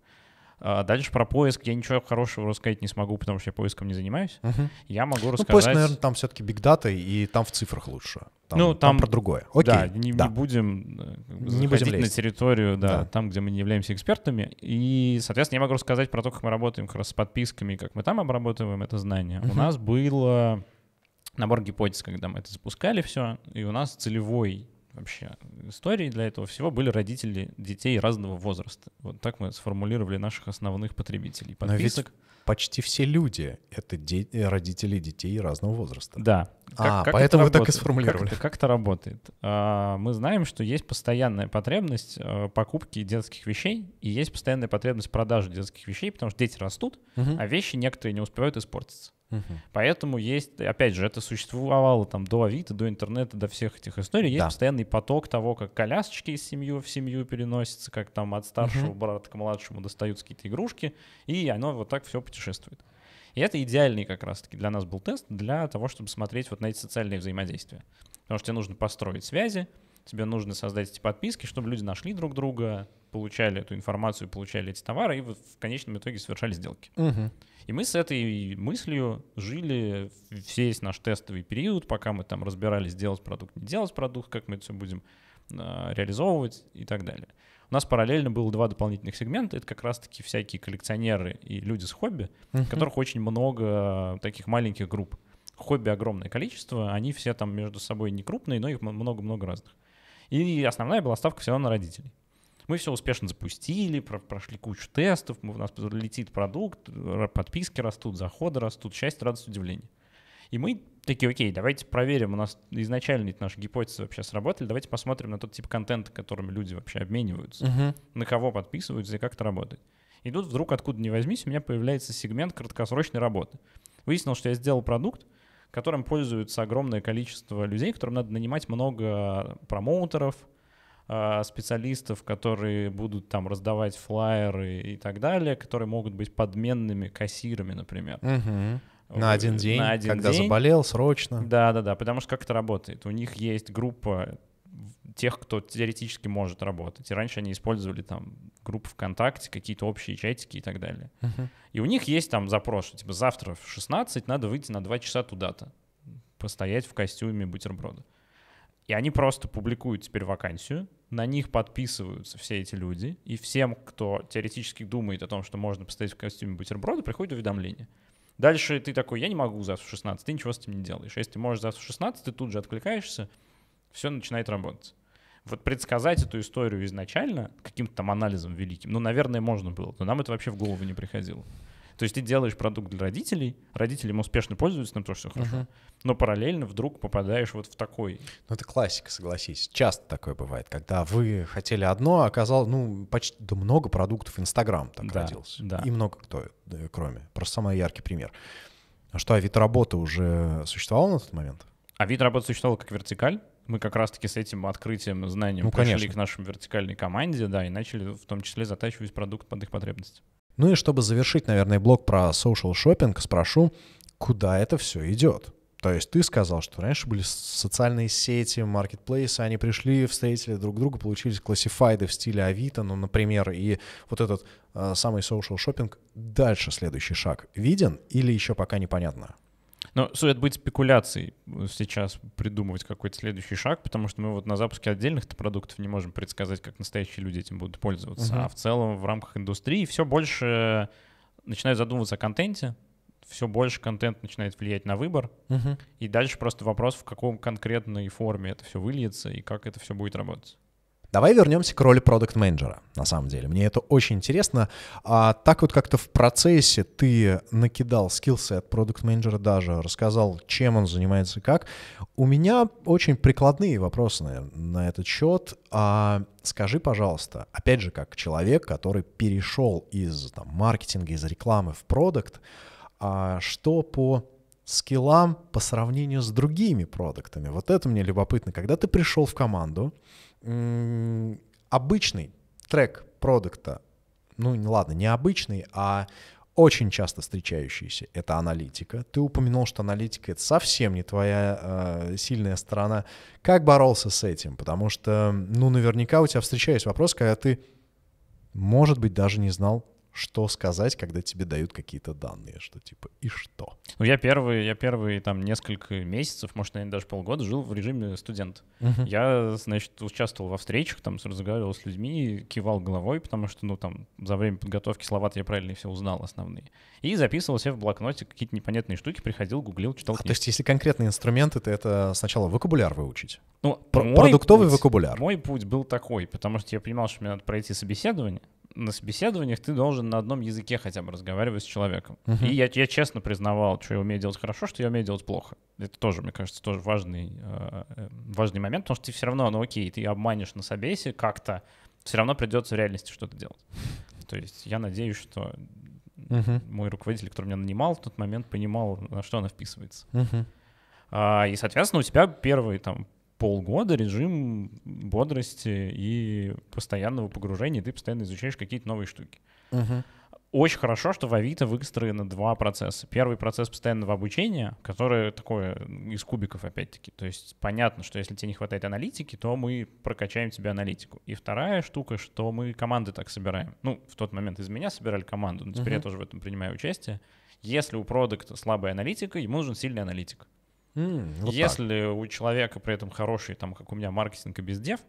А, дальше про поиск я ничего хорошего рассказать не смогу, потому что я поиском не занимаюсь. Угу. Я могу рассказать... Ну, поиск, наверное, там все-таки бигдата, и там в цифрах лучше. Там, ну, там, там про другое. Окей, да, не, да. Э, не будем не будем на территорию, да, да, там, где мы не являемся экспертами. И, соответственно, я могу рассказать про то, как мы работаем как раз с подписками, как мы там обрабатываем это знание. Угу. У нас было э, набор гипотез, когда мы это запускали все, и у нас целевой вообще истории для этого всего были родители детей разного возраста. Вот так мы сформулировали наших основных потребителей. Подписок. Но ведь почти все люди — это де- э, родители детей разного возраста. Да. Как, а, как поэтому вы так и сформулировали. Как это, работает? А, мы знаем, что есть постоянная потребность э, покупки детских вещей, и есть постоянная потребность продажи детских вещей, потому что дети растут, угу. а вещи некоторые не успевают испортиться. Поэтому есть, опять же, это существовало там до Авито, до интернета, до всех этих историй. Есть да. постоянный поток того, как колясочки из семьи в семью переносятся, как там от старшего брата к младшему достаются какие-то игрушки, и оно вот так все путешествует. И это идеальный как раз-таки для нас был тест для того, чтобы смотреть вот на эти социальные взаимодействия. Потому что тебе нужно построить связи, тебе нужно создать эти подписки, чтобы люди нашли друг друга, получали эту информацию, получали эти товары и в конечном итоге совершали сделки. Угу. И мы с этой мыслью жили весь наш тестовый период, пока мы там разбирались, делать продукт, не делать продукт, как мы это все будем э, реализовывать и так далее. У нас параллельно было два дополнительных сегмента. Это как раз-таки всякие коллекционеры и люди с хобби, uh-huh. которых очень много таких маленьких групп. Хобби огромное количество, они все там между собой не крупные, но их много-много разных. И основная была ставка всегда на родителей. Мы все успешно запустили, про прошли кучу тестов, у нас летит продукт, подписки растут, заходы растут, счастье, радость, удивление. И мы такие, окей, давайте проверим, у нас изначально наши гипотезы вообще сработали, давайте посмотрим на тот тип контента, которым люди вообще обмениваются, uh-huh. на кого подписываются и как это работает. И тут вдруг откуда ни возьмись, у меня появляется сегмент краткосрочной работы. Выяснилось, что я сделал продукт, которым пользуется огромное количество людей, которым надо нанимать много э, промоутеров, э, специалистов, которые будут там раздавать флайеры и так далее, которые могут быть подменными кассирами, например. Угу. На один день, на один когда день. заболел, срочно. Да, да, да, потому что как это работает? У них есть группа тех, кто теоретически может работать. И раньше они использовали там группы ВКонтакте, какие-то общие чатики и так далее. Uh-huh. И у них есть там запрос, что типа завтра в 16 надо выйти на 2 часа туда-то, постоять в костюме бутерброда. И они просто публикуют теперь вакансию, на них подписываются все эти люди, и всем, кто теоретически думает о том, что можно постоять в костюме бутерброда, приходит уведомление. Дальше ты такой, я не могу завтра в 16, ты ничего с этим не делаешь. Если ты можешь завтра в 16, ты тут же откликаешься, все начинает работать. Вот предсказать эту историю изначально каким-то там анализом великим, ну, наверное, можно было, но нам это вообще в голову не приходило. То есть ты делаешь продукт для родителей, родители им успешно пользуются, нам тоже все хорошо, uh-huh. но параллельно вдруг попадаешь вот в такой. Ну это классика, согласись. Часто такое бывает, когда вы хотели одно, а оказалось, ну, почти да много продуктов Инстаграм так да, родился. Да. И много кто, э, кроме. Просто самый яркий пример. А что, а вид работы уже существовал на тот момент? А вид работы существовал как вертикаль, мы как раз-таки с этим открытием знанием ну, пришли конечно. к нашей вертикальной команде, да, и начали в том числе затачивать продукт под их потребности. Ну и чтобы завершить, наверное, блок про social shopping, спрошу, куда это все идет? То есть ты сказал, что раньше были социальные сети, маркетплейсы, они пришли, встретили друг друга, получились классифайды в стиле Авито, ну, например, и вот этот э, самый social shopping. Дальше следующий шаг виден или еще пока непонятно? Но стоит быть спекуляцией э, сейчас придумывать какой-то следующий шаг, потому что мы вот на запуске отдельных продуктов не можем предсказать, как настоящие люди этим будут пользоваться. Uh-huh. А в целом в рамках индустрии все больше начинают задумываться о контенте, все больше контент начинает влиять на выбор. Uh-huh. И дальше просто вопрос, в каком конкретной форме это все выльется и как это все будет работать. Давай вернемся к роли продукт менеджера на самом деле. Мне это очень интересно. А так вот как-то в процессе ты накидал скиллсы от продукт менеджера даже, рассказал, чем он занимается и как. У меня очень прикладные вопросы наверное, на этот счет. А скажи, пожалуйста, опять же, как человек, который перешел из там, маркетинга, из рекламы в продукт, а что по скиллам по сравнению с другими продуктами. Вот это мне любопытно. Когда ты пришел в команду, обычный трек продукта, ну ладно, не обычный, а очень часто встречающийся, это аналитика. Ты упомянул, что аналитика это совсем не твоя э, сильная сторона. Как боролся с этим? Потому что, ну, наверняка у тебя встречались вопросы, когда ты, может быть, даже не знал, что сказать, когда тебе дают какие-то данные, что типа и что? Ну, я первый, я первые там несколько месяцев, может, наверное, даже полгода жил в режиме студент. Uh-huh. Я, значит, участвовал во встречах, там, разговаривал с людьми, кивал головой, потому что, ну, там, за время подготовки слова то я правильно все узнал основные. И записывал себе в блокноте какие-то непонятные штуки, приходил, гуглил, читал. А, книжки. то есть, если конкретные инструменты, то это сначала вокабуляр выучить? Ну, Про- продуктовый путь, вокабуляр. Мой путь был такой, потому что я понимал, что мне надо пройти собеседование, на собеседованиях ты должен на одном языке хотя бы разговаривать с человеком. Uh-huh. И я, я честно признавал, что я умею делать хорошо, что я умею делать плохо. Это тоже, мне кажется, тоже важный, э, важный момент, потому что ты все равно, ну окей, ты обманешь на собесе как-то, все равно придется в реальности что-то делать. То есть я надеюсь, что uh-huh. мой руководитель, который меня нанимал в тот момент, понимал, на что она вписывается. Uh-huh. И, соответственно, у тебя первый там полгода режим бодрости и постоянного погружения, ты постоянно изучаешь какие-то новые штуки. Uh-huh. Очень хорошо, что в Авито выстроено два процесса. Первый процесс постоянного обучения, который такое из кубиков опять-таки. То есть понятно, что если тебе не хватает аналитики, то мы прокачаем тебе аналитику. И вторая штука, что мы команды так собираем. Ну, в тот момент из меня собирали команду, но теперь uh-huh. я тоже в этом принимаю участие. Если у продукта слабая аналитика, ему нужен сильный аналитик. Mm, вот Если так. у человека при этом хороший, там, как у меня, маркетинг и бездев,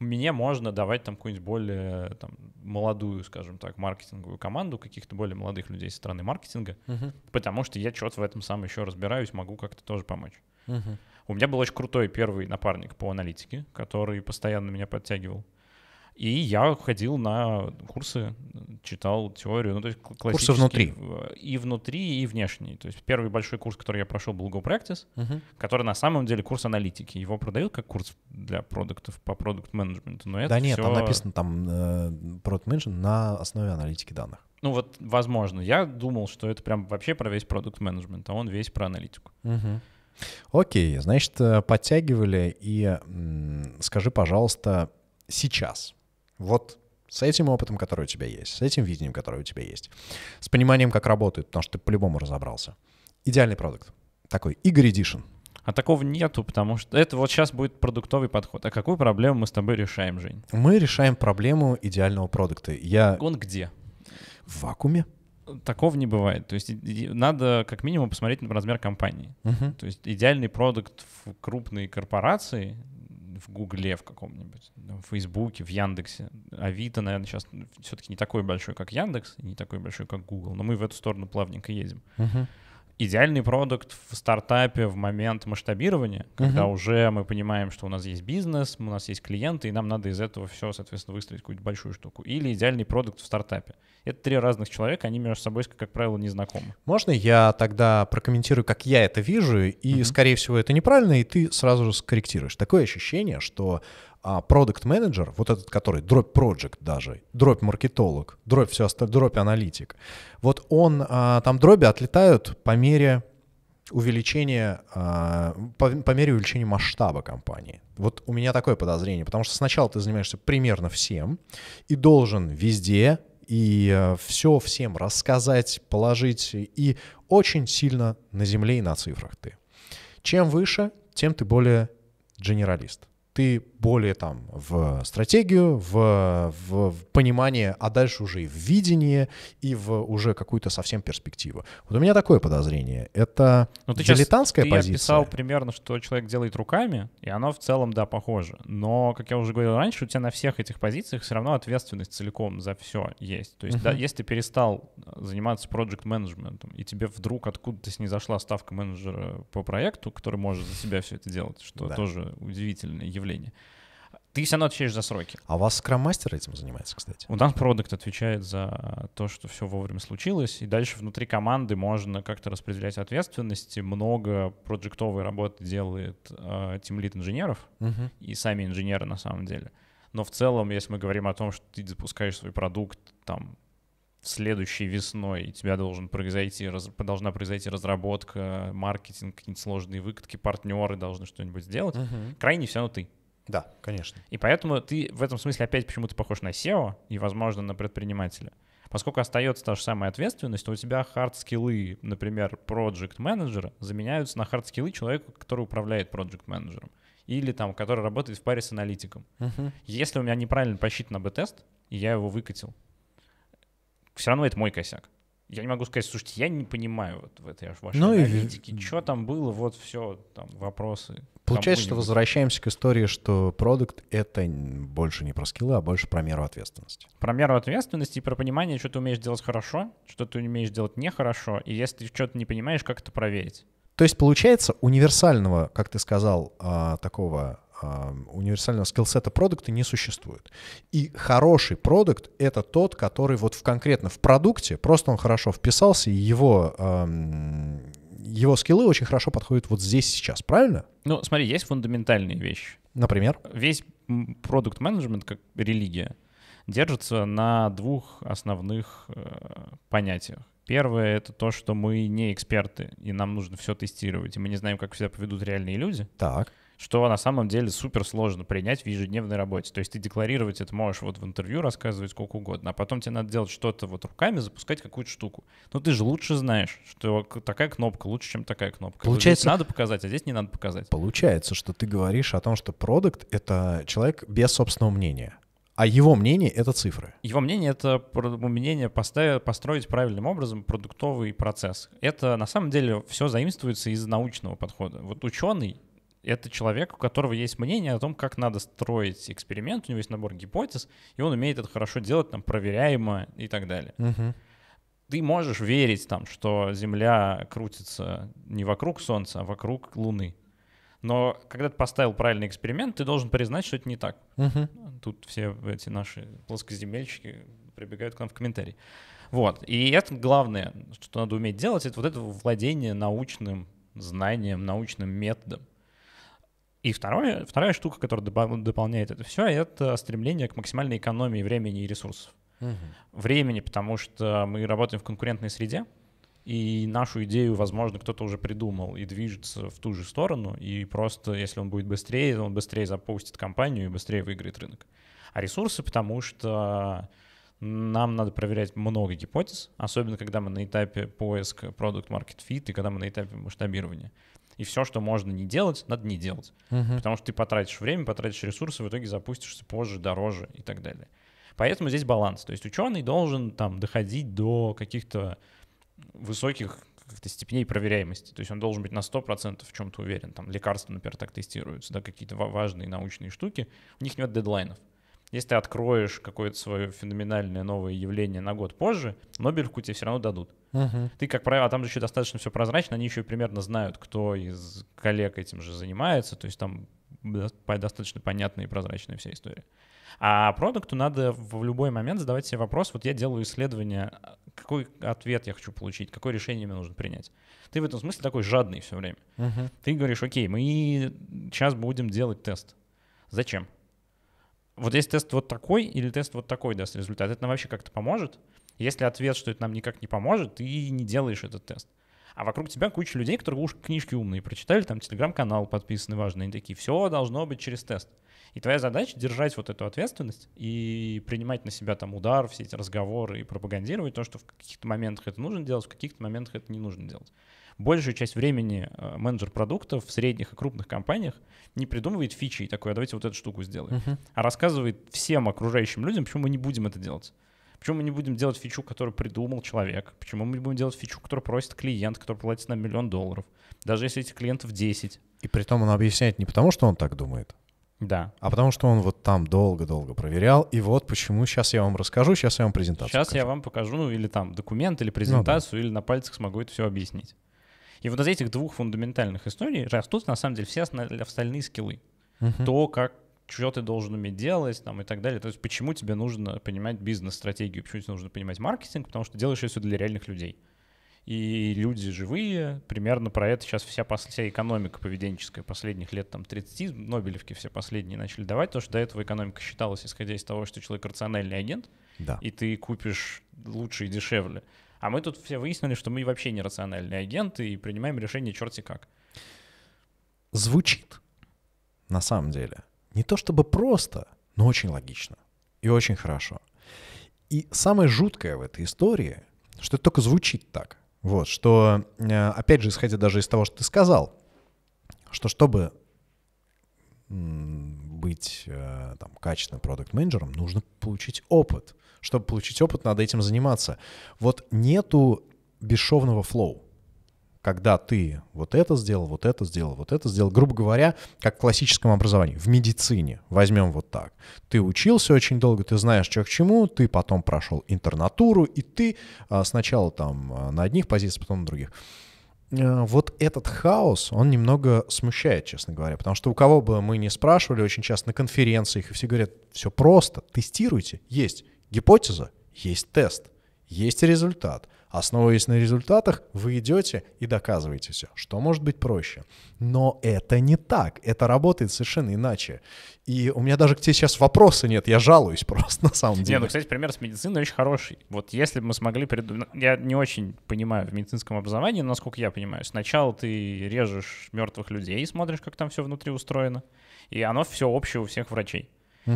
мне можно давать там какую-нибудь более там, молодую, скажем так, маркетинговую команду каких-то более молодых людей со стороны маркетинга, uh-huh. потому что я что-то в этом сам еще разбираюсь, могу как-то тоже помочь. Uh-huh. У меня был очень крутой первый напарник по аналитике, который постоянно меня подтягивал. И я ходил на курсы, читал теорию, ну, то есть классические. Курсы внутри. И внутри, и внешние. То есть первый большой курс, который я прошел, был Go Practice, uh-huh. который на самом деле курс аналитики. Его продают как курс для продуктов по продукт-менеджменту, но это Да нет, все... там написано там э, продукт-менеджмент на основе аналитики данных. Ну вот, возможно. Я думал, что это прям вообще про весь продукт-менеджмент, а он весь про аналитику. Uh-huh. Окей, значит, э, подтягивали, и скажи, пожалуйста, сейчас — вот с этим опытом, который у тебя есть, с этим видением, которое у тебя есть, с пониманием, как работает, потому что ты по-любому разобрался. Идеальный продукт. Такой Игорь Эдишин. А такого нету, потому что это вот сейчас будет продуктовый подход. А какую проблему мы с тобой решаем, Жень? Мы решаем проблему идеального продукта. Я... Он где? В вакууме. Такого не бывает. То есть надо как минимум посмотреть на размер компании. Угу. То есть идеальный продукт в крупной корпорации в Гугле в каком-нибудь, ну, в Фейсбуке, в Яндексе. Авито, наверное, сейчас все-таки не такой большой, как Яндекс, не такой большой, как Google, но мы в эту сторону плавненько едем. Uh-huh идеальный продукт в стартапе в момент масштабирования, когда uh-huh. уже мы понимаем, что у нас есть бизнес, у нас есть клиенты, и нам надо из этого все, соответственно, выстроить какую-то большую штуку. Или идеальный продукт в стартапе. Это три разных человека, они между собой, как правило, не знакомы. Можно я тогда прокомментирую, как я это вижу, и, uh-huh. скорее всего, это неправильно, и ты сразу же скорректируешь. Такое ощущение, что а продукт менеджер вот этот, который дробь проект даже, дробь маркетолог, дробь все остальное, дробь аналитик, вот он, а, там дроби отлетают по мере увеличение, а, по, по мере увеличения масштаба компании. Вот у меня такое подозрение, потому что сначала ты занимаешься примерно всем и должен везде и а, все всем рассказать, положить, и очень сильно на земле и на цифрах ты. Чем выше, тем ты более генералист ты более там в стратегию, в, в, в понимание, а дальше уже и в видение, и в уже какую-то совсем перспективу. Вот у меня такое подозрение. Это Но ну, ты дилетантская сейчас, ты позиция. описал примерно, что человек делает руками, и оно в целом, да, похоже. Но, как я уже говорил раньше, у тебя на всех этих позициях все равно ответственность целиком за все есть. То есть, uh-huh. да, если ты перестал заниматься project менеджментом и тебе вдруг откуда-то снизошла ставка менеджера по проекту, который может за себя все это делать, что да. тоже удивительное явление. Ты все равно отвечаешь за сроки. А у вас скрам этим занимается, кстати? У нас продукт отвечает за то, что все вовремя случилось, и дальше внутри команды можно как-то распределять ответственности. Много проектовой работы делает э, тимлит инженеров угу. и сами инженеры на самом деле. Но в целом, если мы говорим о том, что ты запускаешь свой продукт там следующей весной тебя должен произойти, раз, должна произойти разработка, маркетинг, какие-нибудь сложные выкатки, партнеры должны что-нибудь сделать, угу. крайне все равно ты. Да, конечно. И поэтому ты в этом смысле опять почему-то похож на SEO и, возможно, на предпринимателя. Поскольку остается та же самая ответственность, то у тебя хард-скиллы, например, project manager заменяются на хард-скиллы человека, который управляет project менеджером или там, который работает в паре с аналитиком. Uh-huh. Если у меня неправильно посчитан АБ-тест, и я его выкатил, все равно это мой косяк. Я не могу сказать, слушайте, я не понимаю вот в этой вашей ну аналитике, и... что там было, вот все, там вопросы. Получается, что возвращаемся к истории, что продукт — это больше не про скиллы, а больше про меру ответственности. Про меру ответственности и про понимание, что ты умеешь делать хорошо, что ты умеешь делать нехорошо, и если ты что-то не понимаешь, как это проверить. То есть, получается, универсального, как ты сказал, а, такого универсального скиллсета продукта не существует. И хороший продукт — это тот, который вот в конкретно в продукте, просто он хорошо вписался, и его, его скиллы очень хорошо подходят вот здесь сейчас, правильно? Ну, смотри, есть фундаментальные вещи. Например? Весь продукт-менеджмент, как религия, держится на двух основных э, понятиях. Первое — это то, что мы не эксперты, и нам нужно все тестировать, и мы не знаем, как себя поведут реальные люди. Так. — что на самом деле супер сложно принять в ежедневной работе. То есть ты декларировать это можешь вот в интервью рассказывать сколько угодно, а потом тебе надо делать что-то вот руками, запускать какую-то штуку. Но ты же лучше знаешь, что такая кнопка лучше, чем такая кнопка. Получается, здесь надо показать, а здесь не надо показать. Получается, что ты говоришь о том, что продукт — это человек без собственного мнения. А его мнение — это цифры. Его мнение — это мнение построить правильным образом продуктовый процесс. Это на самом деле все заимствуется из научного подхода. Вот ученый это человек, у которого есть мнение о том, как надо строить эксперимент, у него есть набор гипотез, и он умеет это хорошо делать, там, проверяемо и так далее. Угу. Ты можешь верить там, что Земля крутится не вокруг Солнца, а вокруг Луны. Но когда ты поставил правильный эксперимент, ты должен признать, что это не так. Угу. Тут все эти наши плоскоземельщики прибегают к нам в комментарии. Вот. И это главное, что надо уметь делать, это вот это владение научным знанием, научным методом. И второе, вторая штука, которая добав, дополняет это все, это стремление к максимальной экономии времени и ресурсов. Угу. Времени, потому что мы работаем в конкурентной среде, и нашу идею, возможно, кто-то уже придумал и движется в ту же сторону, и просто, если он будет быстрее, он быстрее запустит компанию и быстрее выиграет рынок. А ресурсы, потому что нам надо проверять много гипотез, особенно когда мы на этапе поиска продукт маркет фит и когда мы на этапе масштабирования и все, что можно не делать, надо не делать. Угу. Потому что ты потратишь время, потратишь ресурсы, в итоге запустишься позже, дороже и так далее. Поэтому здесь баланс. То есть ученый должен там доходить до каких-то высоких каких-то степеней проверяемости. То есть он должен быть на 100% в чем-то уверен. Там лекарства, например, так тестируются, да, какие-то важные научные штуки. У них нет дедлайнов. Если ты откроешь какое-то свое феноменальное новое явление на год позже, Нобелевку тебе все равно дадут. Угу. Ты, как правило, там же еще достаточно все прозрачно, они еще примерно знают, кто из коллег этим же занимается, то есть там достаточно понятная и прозрачная вся история. А продукту надо в любой момент задавать себе вопрос, вот я делаю исследование, а, какой ответ я хочу получить, какое решение мне нужно принять. Ты в этом смысле такой жадный все время. Uh-huh. Ты говоришь, окей, мы сейчас будем делать тест. Зачем? Вот есть тест вот такой или тест вот такой даст результат, это нам вообще как-то поможет? Если ответ, что это нам никак не поможет, ты не делаешь этот тест. А вокруг тебя куча людей, которые уж книжки умные прочитали, там телеграм-канал подписаны важные, они такие, все должно быть через тест. И твоя задача держать вот эту ответственность и принимать на себя там удар, все эти разговоры и пропагандировать то, что в каких-то моментах это нужно делать, в каких-то моментах это не нужно делать. Большую часть времени э, менеджер продуктов в средних и крупных компаниях не придумывает фичи и такое, «А давайте вот эту штуку сделаем, uh-huh. а рассказывает всем окружающим людям, почему мы не будем это делать. Почему мы не будем делать фичу, которую придумал человек? Почему мы не будем делать фичу, которую просит клиент, который платит на миллион долларов? Даже если этих клиентов 10. И при том он объясняет не потому, что он так думает, да. А потому что он вот там долго-долго проверял, и вот почему сейчас я вам расскажу, сейчас я вам презентацию Сейчас покажу. я вам покажу, ну или там документ, или презентацию, ну, да. или на пальцах смогу это все объяснить. И вот из этих двух фундаментальных историй растут на самом деле все остальные скиллы. Угу. То, как что ты должен уметь делать там, и так далее. То есть почему тебе нужно понимать бизнес-стратегию, почему тебе нужно понимать маркетинг, потому что делаешь это все для реальных людей. И люди живые, примерно про это сейчас вся, вся экономика поведенческая последних лет там 30, Нобелевки все последние начали давать, то что до этого экономика считалась, исходя из того, что человек рациональный агент, да. и ты купишь лучше и дешевле. А мы тут все выяснили, что мы вообще не рациональные агенты и принимаем решение черти как. Звучит, на самом деле, не то чтобы просто, но очень логично и очень хорошо. И самое жуткое в этой истории, что это только звучит так. Вот, что, э, опять же, исходя даже из того, что ты сказал, что чтобы быть э, там, качественным продукт-менеджером, нужно получить опыт. Чтобы получить опыт, надо этим заниматься. Вот нету бесшовного флоу когда ты вот это сделал, вот это сделал, вот это сделал, грубо говоря, как в классическом образовании, в медицине, возьмем вот так. Ты учился очень долго, ты знаешь, что к чему, ты потом прошел интернатуру, и ты а, сначала там а, на одних позициях, потом на других. А, вот этот хаос, он немного смущает, честно говоря, потому что у кого бы мы не спрашивали очень часто на конференциях, и все говорят, все просто, тестируйте, есть гипотеза, есть тест, есть результат – Основываясь на результатах, вы идете и доказываете все. Что может быть проще? Но это не так. Это работает совершенно иначе. И у меня даже к тебе сейчас вопроса нет. Я жалуюсь просто на самом ну, деле. Нет, ну, кстати, пример с медициной очень хороший. Вот если бы мы смогли придумать... Ну, я не очень понимаю в медицинском образовании, но насколько я понимаю. Сначала ты режешь мертвых людей и смотришь, как там все внутри устроено. И оно все общее у всех врачей.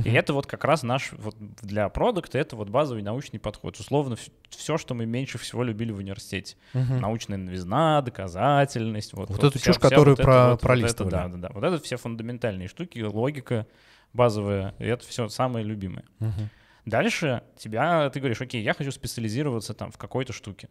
И это вот как раз наш вот для продукта это вот базовый научный подход. Условно все, что мы меньше всего любили в университете. Научная новизна, доказательность. Вот, вот, вот эту вся, чушь, которую вот про, вот, пролистывали. Вот это, да, да, да. Вот это все фундаментальные штуки, логика базовая. И это все самое любимое. Дальше тебя, ты говоришь, окей, я хочу специализироваться там в какой-то штуке.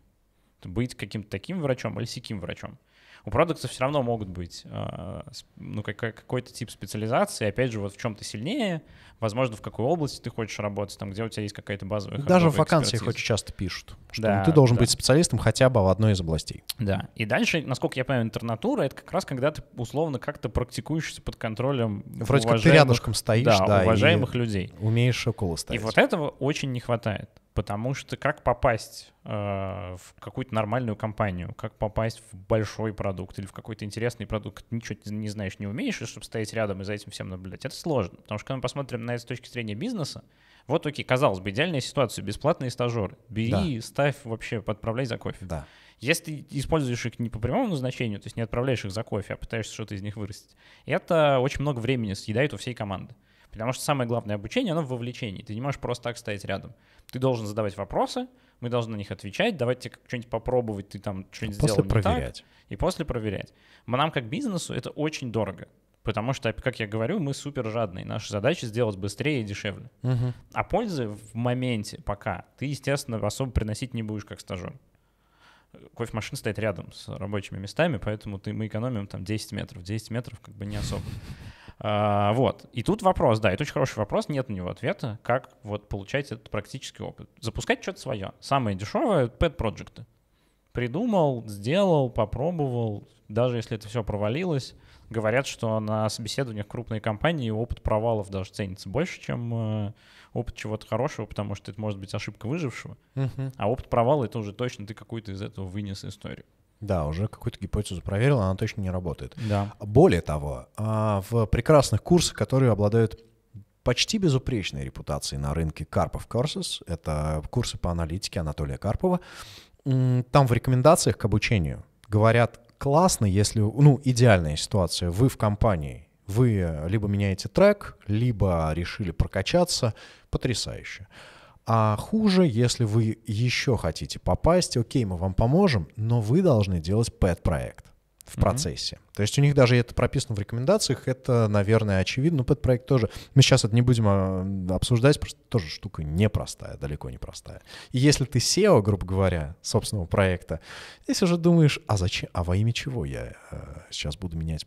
Быть каким-то таким врачом или сяким врачом у продукта все равно могут быть э, ну, какой-то тип специализации, опять же, вот в чем то сильнее, возможно, в какой области ты хочешь работать, там, где у тебя есть какая-то базовая Даже в вакансиях очень часто пишут, что да, ты должен да. быть специалистом хотя бы в одной из областей. Да, и дальше, насколько я понимаю, интернатура — это как раз когда ты условно как-то практикуешься под контролем Вроде как ты рядышком стоишь, да, да уважаемых людей. Умеешь уколы ставить. И вот этого очень не хватает. Потому что как попасть э, в какую-то нормальную компанию, как попасть в большой продукт или в какой-то интересный продукт, ничего не знаешь, не умеешь, и чтобы стоять рядом и за этим всем наблюдать, это сложно. Потому что когда мы посмотрим на это с точки зрения бизнеса, вот окей, казалось бы, идеальная ситуация, бесплатные стажеры, бери, да. ставь вообще, подправляй за кофе. Да. Если ты используешь их не по прямому назначению, то есть не отправляешь их за кофе, а пытаешься что-то из них вырастить, это очень много времени съедает у всей команды. Потому что самое главное обучение, оно в вовлечении. Ты не можешь просто так стоять рядом. Ты должен задавать вопросы, мы должны на них отвечать, давать тебе что-нибудь попробовать, ты там что-нибудь сделал проверять. не проверять. так. И после проверять. Но нам как бизнесу это очень дорого. Потому что, как я говорю, мы супер жадные. Наша задача сделать быстрее и дешевле. Угу. А пользы в моменте пока ты, естественно, особо приносить не будешь как стажер. Кофемашин стоит рядом с рабочими местами, поэтому ты, мы экономим там 10 метров. 10 метров как бы не особо. А, вот. И тут вопрос, да, это очень хороший вопрос, нет у него ответа, как вот получать этот практический опыт. Запускать что-то свое. Самое дешевое — pet-проекты. Придумал, сделал, попробовал, даже если это все провалилось. Говорят, что на собеседованиях крупной компании опыт провалов даже ценится больше, чем э, опыт чего-то хорошего, потому что это может быть ошибка выжившего. Uh-huh. А опыт провала — это уже точно ты какую-то из этого вынес историю. Да, уже какую-то гипотезу проверил, она точно не работает. Да. Более того, а, в прекрасных курсах, которые обладают почти безупречной репутацией на рынке Карпов Courses, это курсы по аналитике Анатолия Карпова, там в рекомендациях к обучению говорят, классно, если, ну, идеальная ситуация, вы в компании, вы либо меняете трек, либо решили прокачаться, потрясающе. А хуже, если вы еще хотите попасть, окей, мы вам поможем, но вы должны делать пэт-проект в mm-hmm. процессе. То есть у них даже это прописано в рекомендациях, это, наверное, очевидно, но пэт-проект тоже. Мы сейчас это не будем а, обсуждать, просто тоже штука непростая, далеко не простая. И если ты SEO, грубо говоря, собственного проекта, здесь уже думаешь, а зачем, а во имя чего я э, сейчас буду менять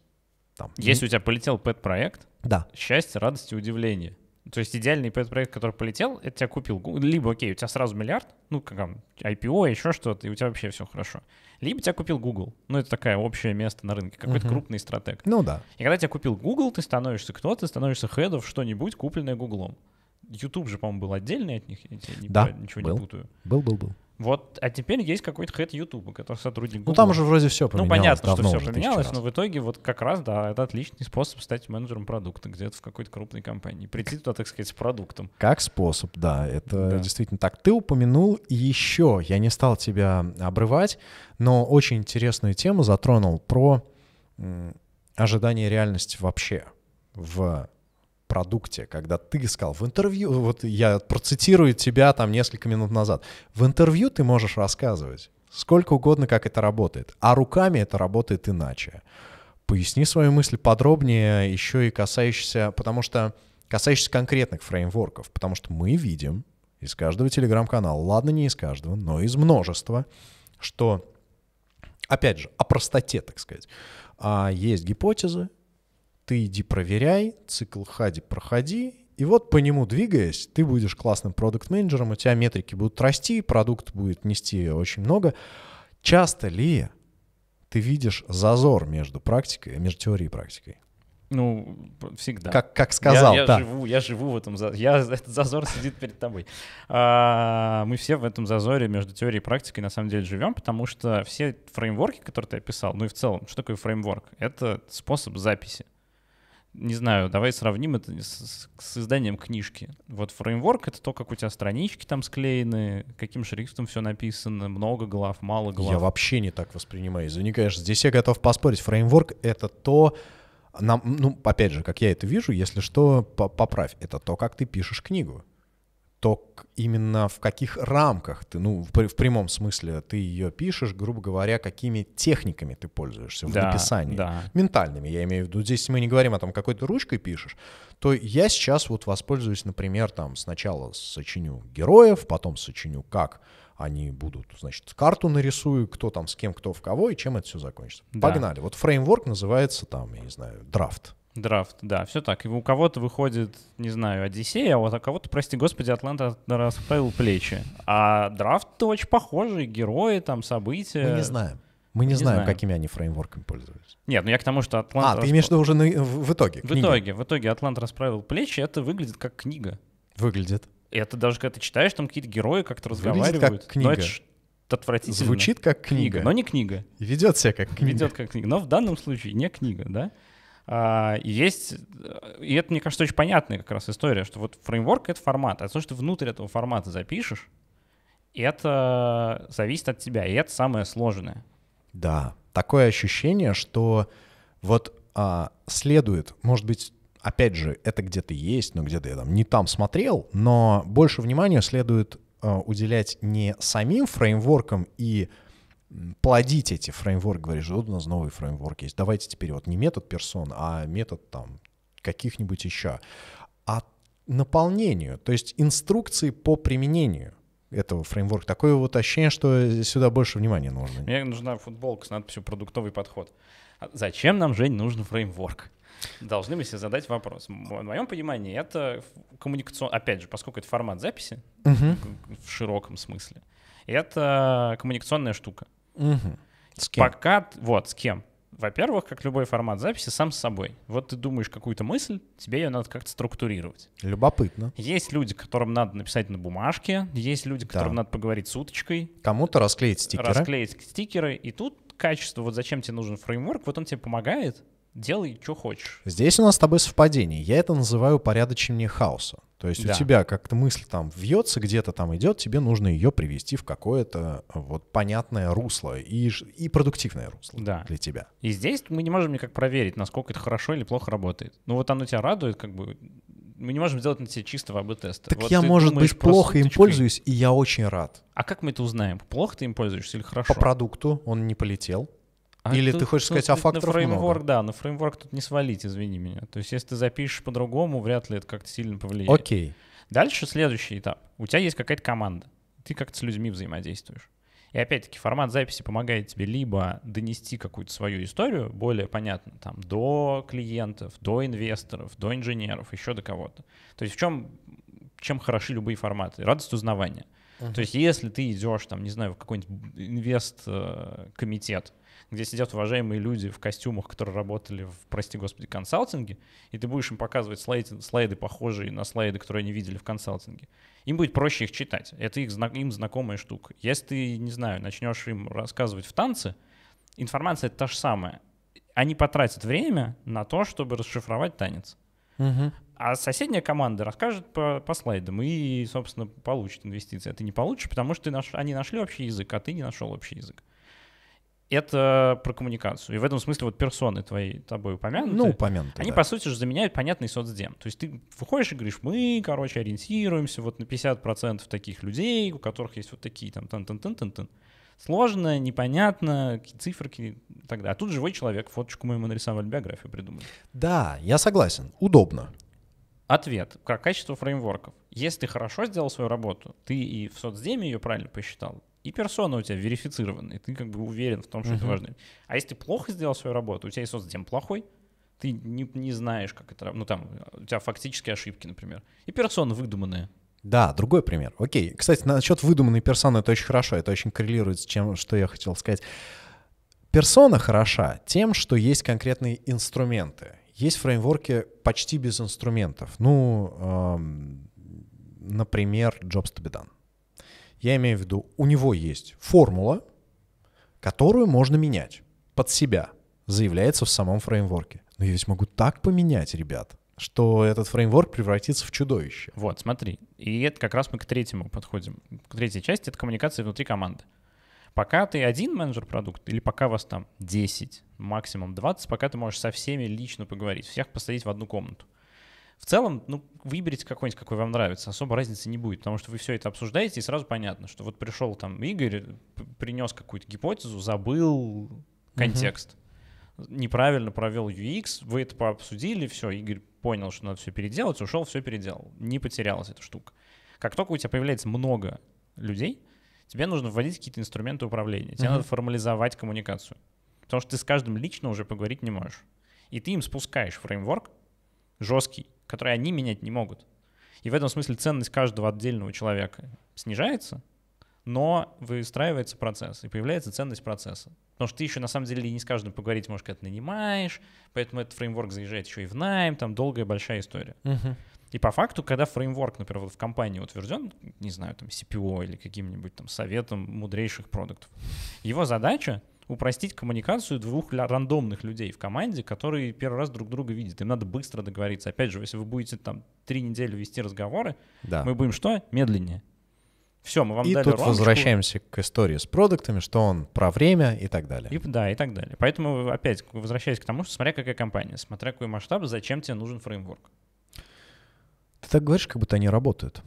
там. Если у тебя полетел пэт-проект, да. счастье, радость и удивление. То есть идеальный проект, который полетел, это тебя купил. Либо, окей, у тебя сразу миллиард, ну, как там, IPO, еще что-то, и у тебя вообще все хорошо. Либо тебя купил Google. Ну, это такое общее место на рынке, какой-то uh-huh. крупный стратег. Ну да. И когда тебя купил Google, ты становишься кто? Ты становишься хедов что-нибудь, купленное Гуглом. YouTube же, по-моему, был отдельный от них, я да, не, ничего был. не путаю. Был, был, был. Вот, а теперь есть какой-то хэд Ютуба, который сотрудник Google. Ну там уже вроде все поменялось. Ну понятно, давно, что все поменялось, но в итоге вот как раз, да, это отличный способ стать менеджером продукта где-то в какой-то крупной компании. Прийти туда, так сказать, с продуктом. Как способ, да, это да. действительно так. Ты упомянул еще, я не стал тебя обрывать, но очень интересную тему затронул про ожидание реальности вообще в продукте, когда ты сказал в интервью, вот я процитирую тебя там несколько минут назад, в интервью ты можешь рассказывать сколько угодно, как это работает, а руками это работает иначе. Поясни свою мысль подробнее, еще и касающийся, потому что касающийся конкретных фреймворков, потому что мы видим из каждого телеграм-канала, ладно, не из каждого, но из множества, что, опять же, о простоте, так сказать. А, есть гипотезы, ты иди проверяй, цикл хади проходи, и вот по нему двигаясь, ты будешь классным продукт-менеджером, у тебя метрики будут расти, продукт будет нести очень много. Часто ли ты видишь зазор между практикой, э, между теорией и практикой? Ну, всегда. Как, как сказал, я, я да. Живу, я живу в этом зазоре. Я, этот зазор сидит перед тобой. А, мы все в этом зазоре между теорией и практикой на самом деле живем, потому что все фреймворки, которые ты описал, ну и в целом, что такое фреймворк? Это способ записи не знаю, давай сравним это с, с изданием книжки. Вот фреймворк — это то, как у тебя странички там склеены, каким шрифтом все написано, много глав, мало глав. Я вообще не так воспринимаю. Извини, конечно, здесь я готов поспорить. Фреймворк — это то, нам, ну, опять же, как я это вижу, если что, поправь, это то, как ты пишешь книгу то именно в каких рамках ты, ну, в, в прямом смысле, ты ее пишешь, грубо говоря, какими техниками ты пользуешься в да, написании. Да. Ментальными, я имею в виду. Здесь мы не говорим о том, какой ты ручкой пишешь, то я сейчас вот воспользуюсь, например, там сначала сочиню героев, потом сочиню как они будут, значит, карту нарисую, кто там с кем, кто в кого и чем это все закончится. Да. Погнали. Вот фреймворк называется там, я не знаю, драфт Драфт, да, все так. И у кого-то выходит, не знаю, Одиссея, а вот у кого-то, прости господи, Атланта расправил плечи. А драфт-то очень похожий, герои, там, события. Мы не знаем. Мы не, не знаем, знаем, какими они фреймворками пользуются. Нет, ну я к тому, что Атлант... А, расп... ты имеешь в виду уже на... в итоге? В книга. итоге, в итоге Атлант расправил плечи, это выглядит как книга. Выглядит. И это даже когда ты читаешь, там какие-то герои как-то разговаривают. Выглядит как книга. Но это ж отвратительно. Звучит как книга. книга. Но не книга. Ведет себя как книга. Ведет как книга. Но в данном случае не книга, да? А, есть, и это, мне кажется, очень понятная как раз история, что вот фреймворк — это формат, а то, что ты внутрь этого формата запишешь, это зависит от тебя, и это самое сложное. Да, такое ощущение, что вот а, следует, может быть, опять же, это где-то есть, но где-то я там не там смотрел, но больше внимания следует а, уделять не самим фреймворкам и плодить эти фреймворки, говоришь, вот у нас новый фреймворк есть, давайте теперь вот не метод персон, а метод там каких-нибудь еще, а наполнению, то есть инструкции по применению этого фреймворка. Такое вот ощущение, что э, сюда больше внимания нужно. Мне нужна футболка с надписью «Продуктовый подход». А зачем нам, Жень, нужен фреймворк? Должны мы себе задать вопрос. В моем понимании это коммуникацион... Опять же, поскольку это формат записи uh-huh. в широком смысле, это коммуникационная штука. Угу. С кем? Пока, вот, с кем. Во-первых, как любой формат записи, сам с собой. Вот ты думаешь какую-то мысль, тебе ее надо как-то структурировать. Любопытно. Есть люди, которым надо написать на бумажке, есть люди, которым да. надо поговорить с уточкой. Кому-то расклеить стикеры. Расклеить стикеры. И тут качество, вот зачем тебе нужен фреймворк, вот он тебе помогает, делай, что хочешь. Здесь у нас с тобой совпадение. Я это называю порядочнее хаоса. То есть да. у тебя как-то мысль там вьется, где-то там идет, тебе нужно ее привести в какое-то э, вот понятное русло и, и продуктивное русло да. для тебя. И здесь мы не можем никак проверить, насколько это хорошо или плохо работает. Ну вот оно тебя радует, как бы мы не можем сделать на себе чистого АБ-теста. Так вот я, может быть, плохо им пользуюсь, и я очень рад. А как мы это узнаем? Плохо ты им пользуешься или хорошо? По продукту он не полетел. А Или ты хочешь сказать, а факторов на фреймворк, много. Да, на фреймворк тут не свалить, извини меня. То есть если ты запишешь по-другому, вряд ли это как-то сильно повлияет. Окей. Дальше следующий этап. У тебя есть какая-то команда. Ты как-то с людьми взаимодействуешь. И опять-таки формат записи помогает тебе либо донести какую-то свою историю, более понятно, там, до клиентов, до инвесторов, до инженеров, еще до кого-то. То есть в чем, чем хороши любые форматы? Радость узнавания. Uh-huh. То есть если ты идешь, там, не знаю, в какой-нибудь инвест-комитет, э, где сидят уважаемые люди в костюмах, которые работали в, прости господи, консалтинге, и ты будешь им показывать слайды, слайды похожие на слайды, которые они видели в консалтинге. Им будет проще их читать. Это их, им знакомая штука. Если ты, не знаю, начнешь им рассказывать в танце, информация та же самая. Они потратят время на то, чтобы расшифровать танец. Угу. А соседняя команда расскажет по, по слайдам и, собственно, получит инвестиции. А ты не получишь, потому что ты наш, они нашли общий язык, а ты не нашел общий язык это про коммуникацию. И в этом смысле вот персоны твои тобой упомянуты. Ну, упомянуты, Они, да. по сути же, заменяют понятный соцдем. То есть ты выходишь и говоришь, мы, короче, ориентируемся вот на 50% таких людей, у которых есть вот такие там тан тан тан тан тан Сложно, непонятно, циферки и так далее. А тут живой человек, фоточку моему нарисовали, биографию придумали. Да, я согласен, удобно. Ответ. про качество фреймворков. Если ты хорошо сделал свою работу, ты и в соцдеме ее правильно посчитал, и персона у тебя верифицирована, и ты как бы уверен в том, что uh-huh. это важно. А если ты плохо сделал свою работу, у тебя есть соцдем плохой, ты не, не знаешь, как это... Ну, там, у тебя фактически ошибки, например. И персона выдуманная. Да, другой пример. Окей. Кстати, насчет выдуманной персоны это очень хорошо, это очень коррелирует с тем, что я хотел сказать. Персона хороша тем, что есть конкретные инструменты. Есть фреймворки почти без инструментов. Ну, эм, например, Jobs to be done. Я имею в виду, у него есть формула, которую можно менять под себя, заявляется в самом фреймворке. Но я ведь могу так поменять, ребят, что этот фреймворк превратится в чудовище. Вот, смотри. И это как раз мы к третьему подходим. К третьей части — это коммуникация внутри команды. Пока ты один менеджер продукта, или пока вас там 10, максимум 20, пока ты можешь со всеми лично поговорить, всех посадить в одну комнату в целом, ну, выберите какой-нибудь, какой вам нравится. Особо разницы не будет, потому что вы все это обсуждаете, и сразу понятно, что вот пришел там Игорь, принес какую-то гипотезу, забыл контекст. Угу. Неправильно провел UX, вы это пообсудили, все, Игорь понял, что надо все переделать, ушел, все переделал. Не потерялась эта штука. Как только у тебя появляется много людей, тебе нужно вводить какие-то инструменты управления, тебе угу. надо формализовать коммуникацию. Потому что ты с каждым лично уже поговорить не можешь. И ты им спускаешь фреймворк, жесткий, который они менять не могут. И в этом смысле ценность каждого отдельного человека снижается, но выстраивается процесс, и появляется ценность процесса. Потому что ты еще на самом деле не с каждым поговорить можешь, когда ты нанимаешь, поэтому этот фреймворк заезжает еще и в найм, там долгая большая история. Uh-huh. И по факту, когда фреймворк, например, вот в компании утвержден, не знаю, там CPO или каким-нибудь там советом мудрейших продуктов, его задача — упростить коммуникацию двух рандомных людей в команде, которые первый раз друг друга видят. Им надо быстро договориться. Опять же, если вы будете там три недели вести разговоры, да. мы будем что? Медленнее. Все, мы вам и дали тут ромочку. возвращаемся к истории с продуктами, что он про время и так далее. И, да, и так далее. Поэтому опять возвращаясь к тому, что смотря какая компания, смотря какой масштаб, зачем тебе нужен фреймворк. Ты так говоришь, как будто они работают.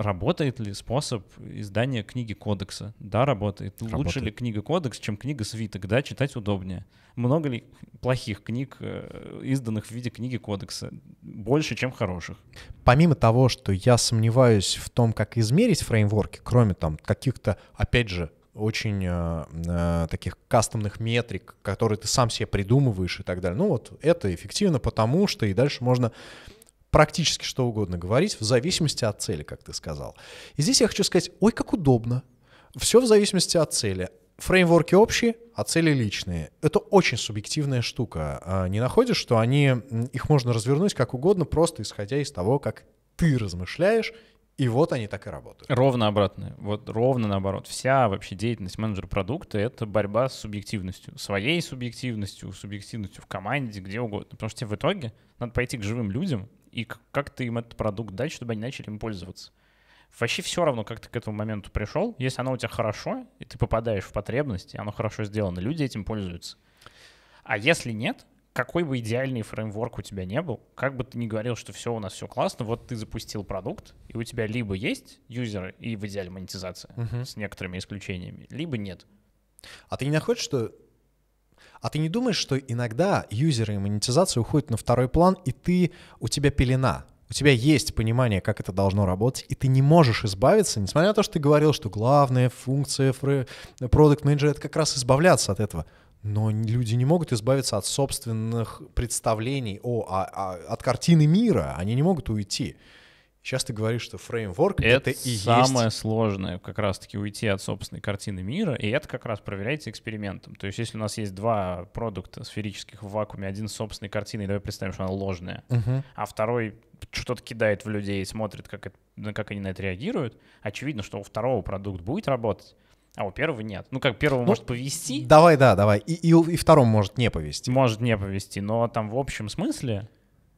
Работает ли способ издания книги кодекса? Да, работает. работает. Лучше ли книга кодекс, чем книга свиток? Да, читать удобнее. Много ли плохих книг, э, изданных в виде книги кодекса? Больше, чем хороших. Помимо того, что я сомневаюсь в том, как измерить фреймворки, кроме там каких-то, опять же, очень э, э таких кастомных метрик, которые ты сам себе придумываешь и так далее. Ну вот это эффективно, потому что и дальше можно практически что угодно говорить, в зависимости от цели, как ты сказал. И здесь я хочу сказать, ой, как удобно. Все в зависимости от цели. Фреймворки общие, а цели личные. Это очень субъективная штука. А, не находишь, что они, их можно развернуть как угодно, просто исходя из того, как ты размышляешь, и вот они так и работают. Ровно обратно. Вот ровно наоборот. Вся вообще деятельность менеджера продукта — это борьба с субъективностью. Своей субъективностью, субъективностью в команде, где угодно. Потому что тебе в итоге надо пойти к живым людям, и как ты им этот продукт дать, чтобы они начали им пользоваться. Вообще все равно, как ты к этому моменту пришел, если оно у тебя хорошо, и ты попадаешь в потребности, оно хорошо сделано, люди этим пользуются. А если нет, какой бы идеальный фреймворк у тебя не был, как бы ты ни говорил, что все у нас все классно, вот ты запустил продукт, и у тебя либо есть юзеры и в идеале монетизация uh-huh. с некоторыми исключениями, либо нет. А ты не находишь, что а ты не думаешь, что иногда юзеры и монетизация уходят на второй план, и ты, у тебя пелена, у тебя есть понимание, как это должно работать, и ты не можешь избавиться, несмотря на то, что ты говорил, что главная функция продукт менеджера это как раз избавляться от этого. Но люди не могут избавиться от собственных представлений, о, а, а, от картины мира, они не могут уйти. Сейчас ты говоришь, что фреймворк — это, это и самое сложное, как раз-таки уйти от собственной картины мира, и это как раз проверяется экспериментом. То есть если у нас есть два продукта сферических в вакууме, один с собственной картиной, давай представим, что она ложная, uh-huh. а второй что-то кидает в людей, смотрит, как, это, как они на это реагируют, очевидно, что у второго продукт будет работать, а у первого нет. Ну, как первого ну, может повести. Давай, да, давай. И, и, и второму может не повести. Может не повести, но там в общем смысле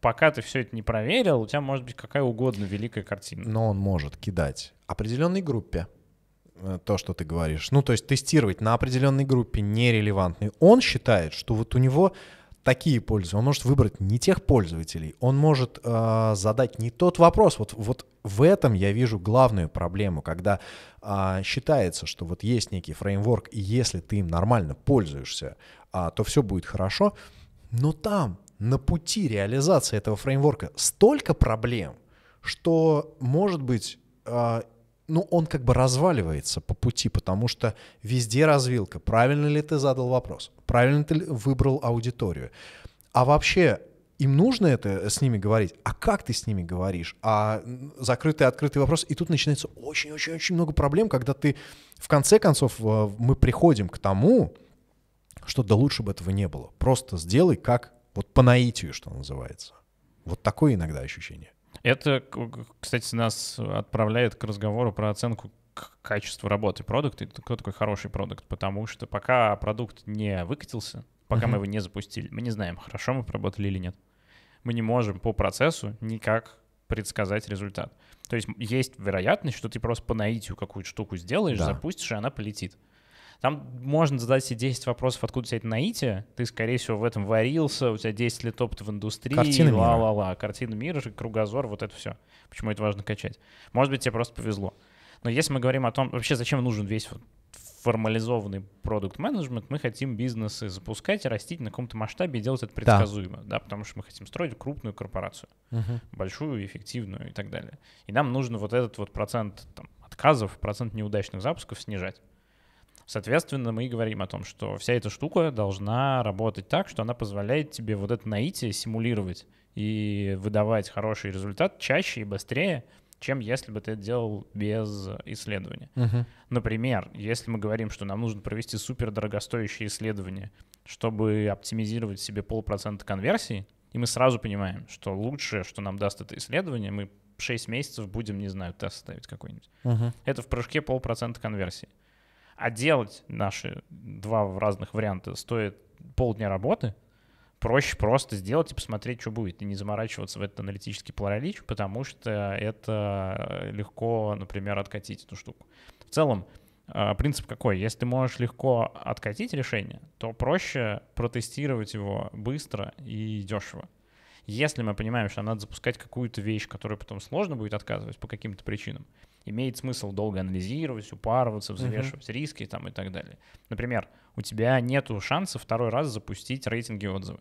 пока ты все это не проверил, у тебя может быть какая угодно великая картина. Но он может кидать определенной группе э, то, что ты говоришь. Ну, то есть тестировать на определенной группе нерелевантный. Он считает, что вот у него такие пользы. Он может выбрать не тех пользователей. Он может э, задать не тот вопрос. Вот, вот в этом я вижу главную проблему, когда э, считается, что вот есть некий фреймворк, и если ты им нормально пользуешься, э, то все будет хорошо. Но там на пути реализации этого фреймворка столько проблем, что, может быть, а, ну, он как бы разваливается по пути, потому что везде развилка. Правильно ли ты задал вопрос? Правильно ты выбрал аудиторию? А вообще, им нужно это э, с ними говорить, а как ты с ними говоришь, а закрытый, открытый вопрос, и тут начинается очень-очень-очень много проблем, когда ты, в конце концов, мы приходим к тому, что да лучше бы этого не было. Просто сделай, как вот по наитию, что называется. Вот такое иногда ощущение. Это, кстати, нас отправляет к разговору про оценку качества работы продукта Это кто такой хороший продукт. Потому что пока продукт не выкатился, пока мы его не запустили, мы не знаем, хорошо мы поработали или нет. Мы не можем по процессу никак предсказать результат. То есть есть вероятность, что ты просто по наитию какую-то штуку сделаешь, да. запустишь, и она полетит. Там можно задать себе 10 вопросов, откуда тебе это наитие. Ты, скорее всего, в этом варился, у тебя 10 лет опыта в индустрии. Картина мира. Ла-ла-ла. Картина мира, кругозор, вот это все. Почему это важно качать? Может быть, тебе просто повезло. Но если мы говорим о том, вообще зачем нужен весь формализованный продукт менеджмент, мы хотим бизнесы запускать, растить на каком-то масштабе и делать это предсказуемо, да, да потому что мы хотим строить крупную корпорацию, угу. большую, эффективную и так далее. И нам нужно вот этот вот процент там, отказов, процент неудачных запусков снижать. Соответственно, мы и говорим о том, что вся эта штука должна работать так, что она позволяет тебе вот это наитие симулировать и выдавать хороший результат чаще и быстрее, чем если бы ты это делал без исследования. Uh-huh. Например, если мы говорим, что нам нужно провести супер дорогостоящее исследование, чтобы оптимизировать себе полпроцента конверсии, и мы сразу понимаем, что лучшее, что нам даст это исследование, мы 6 месяцев будем, не знаю, тест ставить какой-нибудь. Uh-huh. Это в прыжке полпроцента конверсии. А делать наши два разных варианта стоит полдня работы. Проще просто сделать и посмотреть, что будет, и не заморачиваться в этот аналитический паралич, потому что это легко, например, откатить эту штуку. В целом, э, принцип какой? Если ты можешь легко откатить решение, то проще протестировать его быстро и дешево. Если мы понимаем, что надо запускать какую-то вещь, которую потом сложно будет отказывать по каким-то причинам, имеет смысл долго анализировать, упарываться, взвешивать uh-huh. риски там и так далее. Например, у тебя нет шанса второй раз запустить рейтинги и отзывы.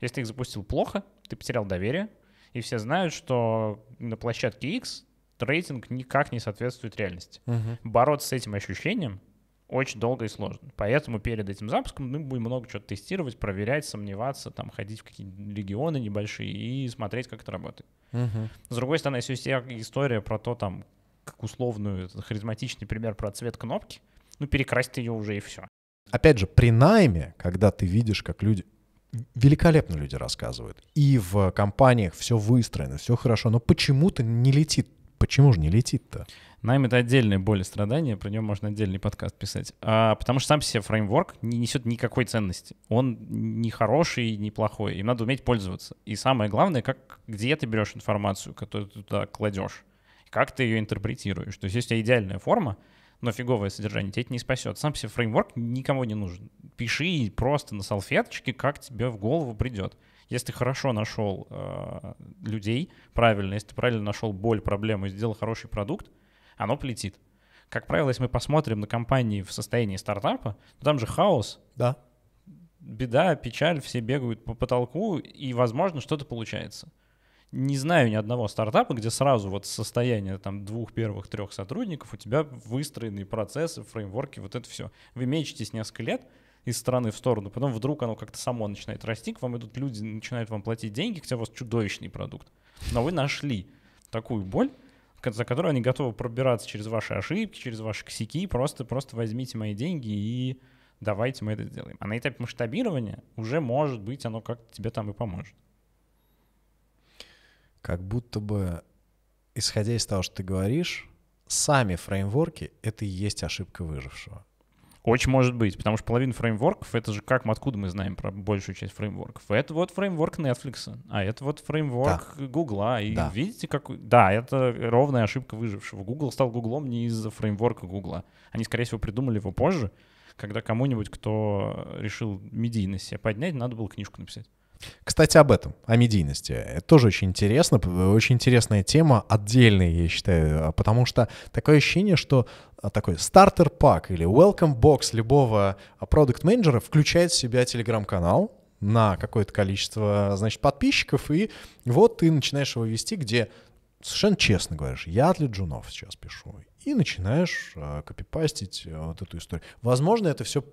Если ты их запустил плохо, ты потерял доверие, и все знают, что на площадке X рейтинг никак не соответствует реальности. Uh-huh. Бороться с этим ощущением очень долго и сложно. Поэтому перед этим запуском мы ну, будем много чего тестировать, проверять, сомневаться, там ходить в какие-то регионы небольшие и смотреть, как это работает. Uh-huh. С другой стороны, если у тебя история про то, там, как условную, харизматичный пример про цвет кнопки, ну, перекрасить ее уже и все. Опять же, при найме, когда ты видишь, как люди... Великолепно люди рассказывают. И в компаниях все выстроено, все хорошо, но почему-то не летит. Почему же не летит-то? Найм — это отдельная боль и страдание про него можно отдельный подкаст писать. А, потому что сам себе фреймворк не несет никакой ценности. Он не хороший, не плохой. Им надо уметь пользоваться. И самое главное, как, где ты берешь информацию, которую ты туда кладешь как ты ее интерпретируешь. То есть если у тебя идеальная форма, но фиговое содержание тебе это не спасет. Сам себе фреймворк никому не нужен. Пиши просто на салфеточке, как тебе в голову придет. Если ты хорошо нашел э, людей, правильно, если ты правильно нашел боль, проблему и сделал хороший продукт, оно полетит. Как правило, если мы посмотрим на компании в состоянии стартапа, то там же хаос. Да беда, печаль, все бегают по потолку, и, возможно, что-то получается не знаю ни одного стартапа, где сразу вот состояние там двух первых трех сотрудников у тебя выстроенные процессы, фреймворки, вот это все. Вы мечетесь несколько лет из стороны в сторону, потом вдруг оно как-то само начинает расти, к вам идут люди, начинают вам платить деньги, хотя у вас чудовищный продукт. Но вы нашли такую боль, за которую они готовы пробираться через ваши ошибки, через ваши косяки, просто, просто возьмите мои деньги и давайте мы это сделаем. А на этапе масштабирования уже, может быть, оно как-то тебе там и поможет как будто бы, исходя из того, что ты говоришь, сами фреймворки — это и есть ошибка выжившего. Очень может быть, потому что половина фреймворков — это же как, откуда мы знаем про большую часть фреймворков. Это вот фреймворк Netflix, а это вот фреймворк да. Google. И да. видите, как... Да, это ровная ошибка выжившего. Google стал Гуглом не из-за фреймворка Google. Они, скорее всего, придумали его позже, когда кому-нибудь, кто решил медийность себя поднять, надо было книжку написать. Кстати, об этом, о медийности. Это тоже очень интересно, очень интересная тема, отдельная, я считаю, а потому что такое ощущение, что а, такой стартер-пак или welcome бокс любого а, продукт-менеджера включает в себя телеграм-канал, на какое-то количество, значит, подписчиков, и вот ты начинаешь его вести, где совершенно честно говоришь, я для джунов сейчас пишу, и начинаешь э, копипастить вот эту историю. Возможно, это все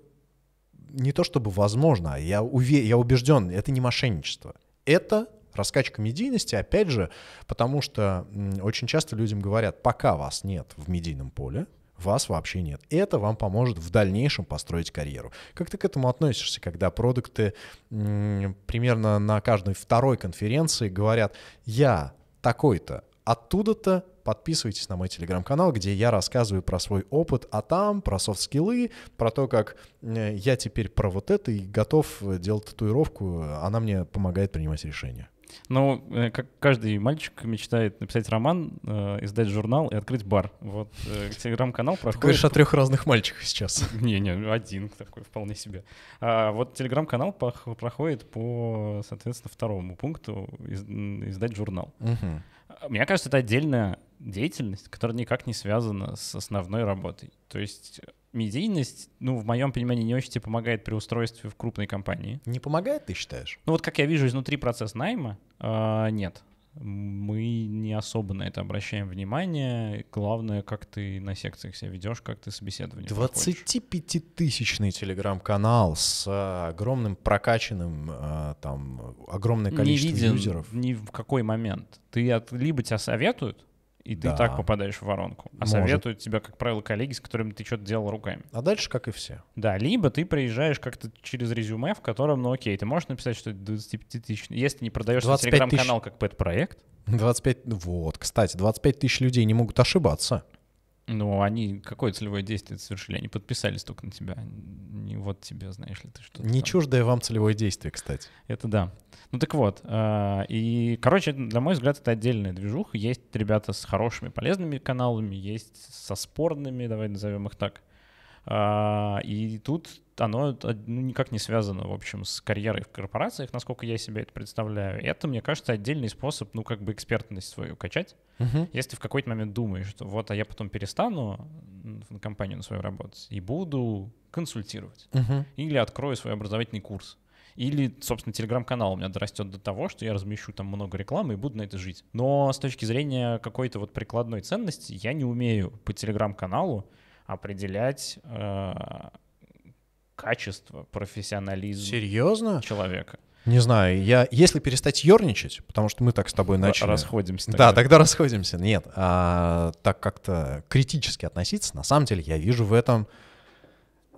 не то чтобы возможно, а я, уве, я убежден, это не мошенничество. Это раскачка медийности, опять же, потому что очень часто людям говорят, пока вас нет в медийном поле, вас вообще нет. Это вам поможет в дальнейшем построить карьеру. Как ты к этому относишься, когда продукты примерно на каждой второй конференции говорят, я такой-то, оттуда-то, подписывайтесь на мой телеграм-канал, где я рассказываю про свой опыт, а там про софт-скиллы, про то, как э, я теперь про вот это и готов э, делать татуировку. Она мне помогает принимать решения. Ну, э, как каждый мальчик мечтает написать роман, э, издать журнал и открыть бар. Вот э, телеграм-канал проходит... Ты говоришь о трех разных мальчиках сейчас. Не-не, один такой, вполне себе. А вот телеграм-канал проходит по, соответственно, второму пункту из, издать журнал. Угу. Мне кажется, это отдельная деятельность, которая никак не связана с основной работой. То есть э, медийность, ну, в моем понимании, не очень тебе помогает при устройстве в крупной компании. Не помогает, ты считаешь? Ну, вот как я вижу изнутри процесс найма, э, нет. Мы не особо на это обращаем внимание. Главное, как ты на секциях себя ведешь, как ты собеседование 25-тысячный телеграм-канал с а, огромным прокачанным, а, там, огромное количество не виден, юзеров. Ни в какой момент. Ты от, либо тебя советуют, и ты да. так попадаешь в воронку. А Может. советуют тебя, как правило, коллеги, с которыми ты что-то делал руками. А дальше как и все. Да, либо ты приезжаешь как-то через резюме, в котором, ну окей, ты можешь написать, что 25 тысяч, если не продаешь телеграм-канал тысяч... как пэт-проект. 25, вот, кстати, 25 тысяч людей не могут ошибаться. Ну, они какое целевое действие совершили? Они подписались только на тебя. Не вот тебе, знаешь ли ты что-то. Не там. чуждое вам целевое действие, кстати. Это да. Ну так вот. Э, и, короче, для мой взгляд, это отдельная движуха. Есть ребята с хорошими, полезными каналами, есть со спорными, давай назовем их так. А, и тут оно а, ну, никак не связано, в общем, с карьерой в корпорациях, насколько я себе это представляю. Это, мне кажется, отдельный способ, ну, как бы экспертность свою качать. Uh-huh. Если ты в какой-то момент думаешь, что вот, а я потом перестану на компанию на свою работать и буду консультировать. Uh-huh. Или открою свой образовательный курс. Или, собственно, телеграм-канал у меня дорастет до того, что я размещу там много рекламы и буду на это жить. Но с точки зрения какой-то вот прикладной ценности я не умею по телеграм-каналу определять э, качество, профессионализм Серьезно? человека. Не знаю, я, если перестать ерничать, потому что мы так с тобой начали... Расходимся. Тогда. Да, тогда расходимся. Нет, а, так как-то критически относиться, на самом деле я вижу в этом,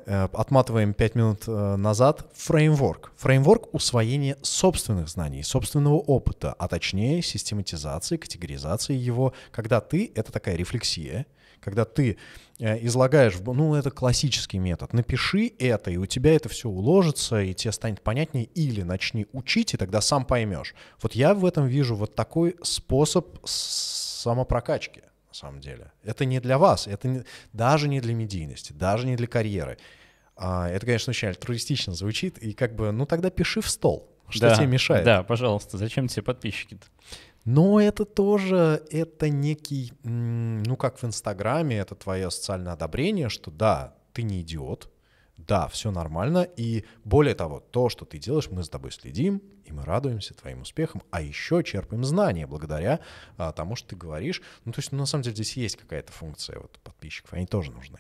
э, отматываем 5 минут э, назад, фреймворк. Фреймворк усвоения собственных знаний, собственного опыта, а точнее систематизации, категоризации его, когда ты, это такая рефлексия, когда ты э, излагаешь, ну, это классический метод, напиши это, и у тебя это все уложится, и тебе станет понятнее, или начни учить, и тогда сам поймешь. Вот я в этом вижу вот такой способ самопрокачки, на самом деле. Это не для вас, это не, даже не для медийности, даже не для карьеры. А, это, конечно, очень альтруистично звучит, и как бы, ну, тогда пиши в стол, что да, тебе мешает. Да, пожалуйста, зачем тебе подписчики-то? Но это тоже, это некий, ну как в Инстаграме, это твое социальное одобрение, что да, ты не идиот, да, все нормально, и более того, то, что ты делаешь, мы с тобой следим, и мы радуемся твоим успехам, а еще черпаем знания благодаря а, тому, что ты говоришь. Ну, то есть, ну, на самом деле, здесь есть какая-то функция вот подписчиков, они тоже нужны.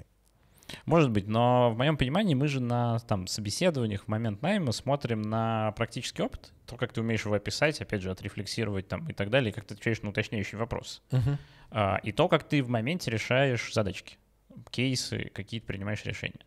Может быть, но в моем понимании мы же на там, собеседованиях в момент найма смотрим на практический опыт, то, как ты умеешь его описать, опять же, отрефлексировать там и так далее, и как ты отвечаешь на уточняющий вопрос. Uh-huh. А, и то, как ты в моменте решаешь задачки, кейсы, какие-то принимаешь решения.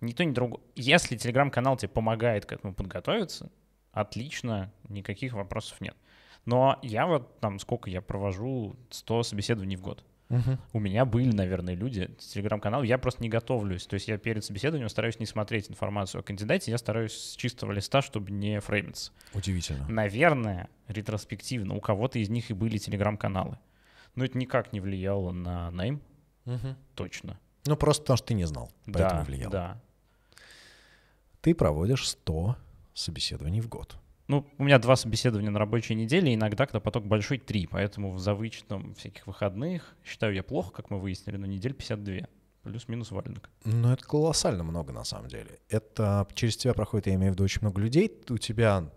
Ни то, ни другое. Если телеграм-канал тебе помогает к этому подготовиться, отлично, никаких вопросов нет. Но я вот там сколько я провожу 100 собеседований в год. Угу. У меня были, наверное, люди с телеграм-канал. Я просто не готовлюсь. То есть я перед собеседованием стараюсь не смотреть информацию о кандидате, я стараюсь с чистого листа, чтобы не фреймиться. Удивительно. Наверное, ретроспективно у кого-то из них и были телеграм-каналы. Но это никак не влияло на нейм. Угу. Точно. Ну, просто потому что ты не знал, поэтому да, влияло. Да. Ты проводишь 100 собеседований в год. Ну, у меня два собеседования на рабочей неделе, иногда, когда поток большой, три. Поэтому в завычном всяких выходных, считаю я плохо, как мы выяснили, но недель 52. Плюс-минус вальник. Ну, это колоссально много на самом деле. Это через тебя проходит, я имею в виду, очень много людей. У тебя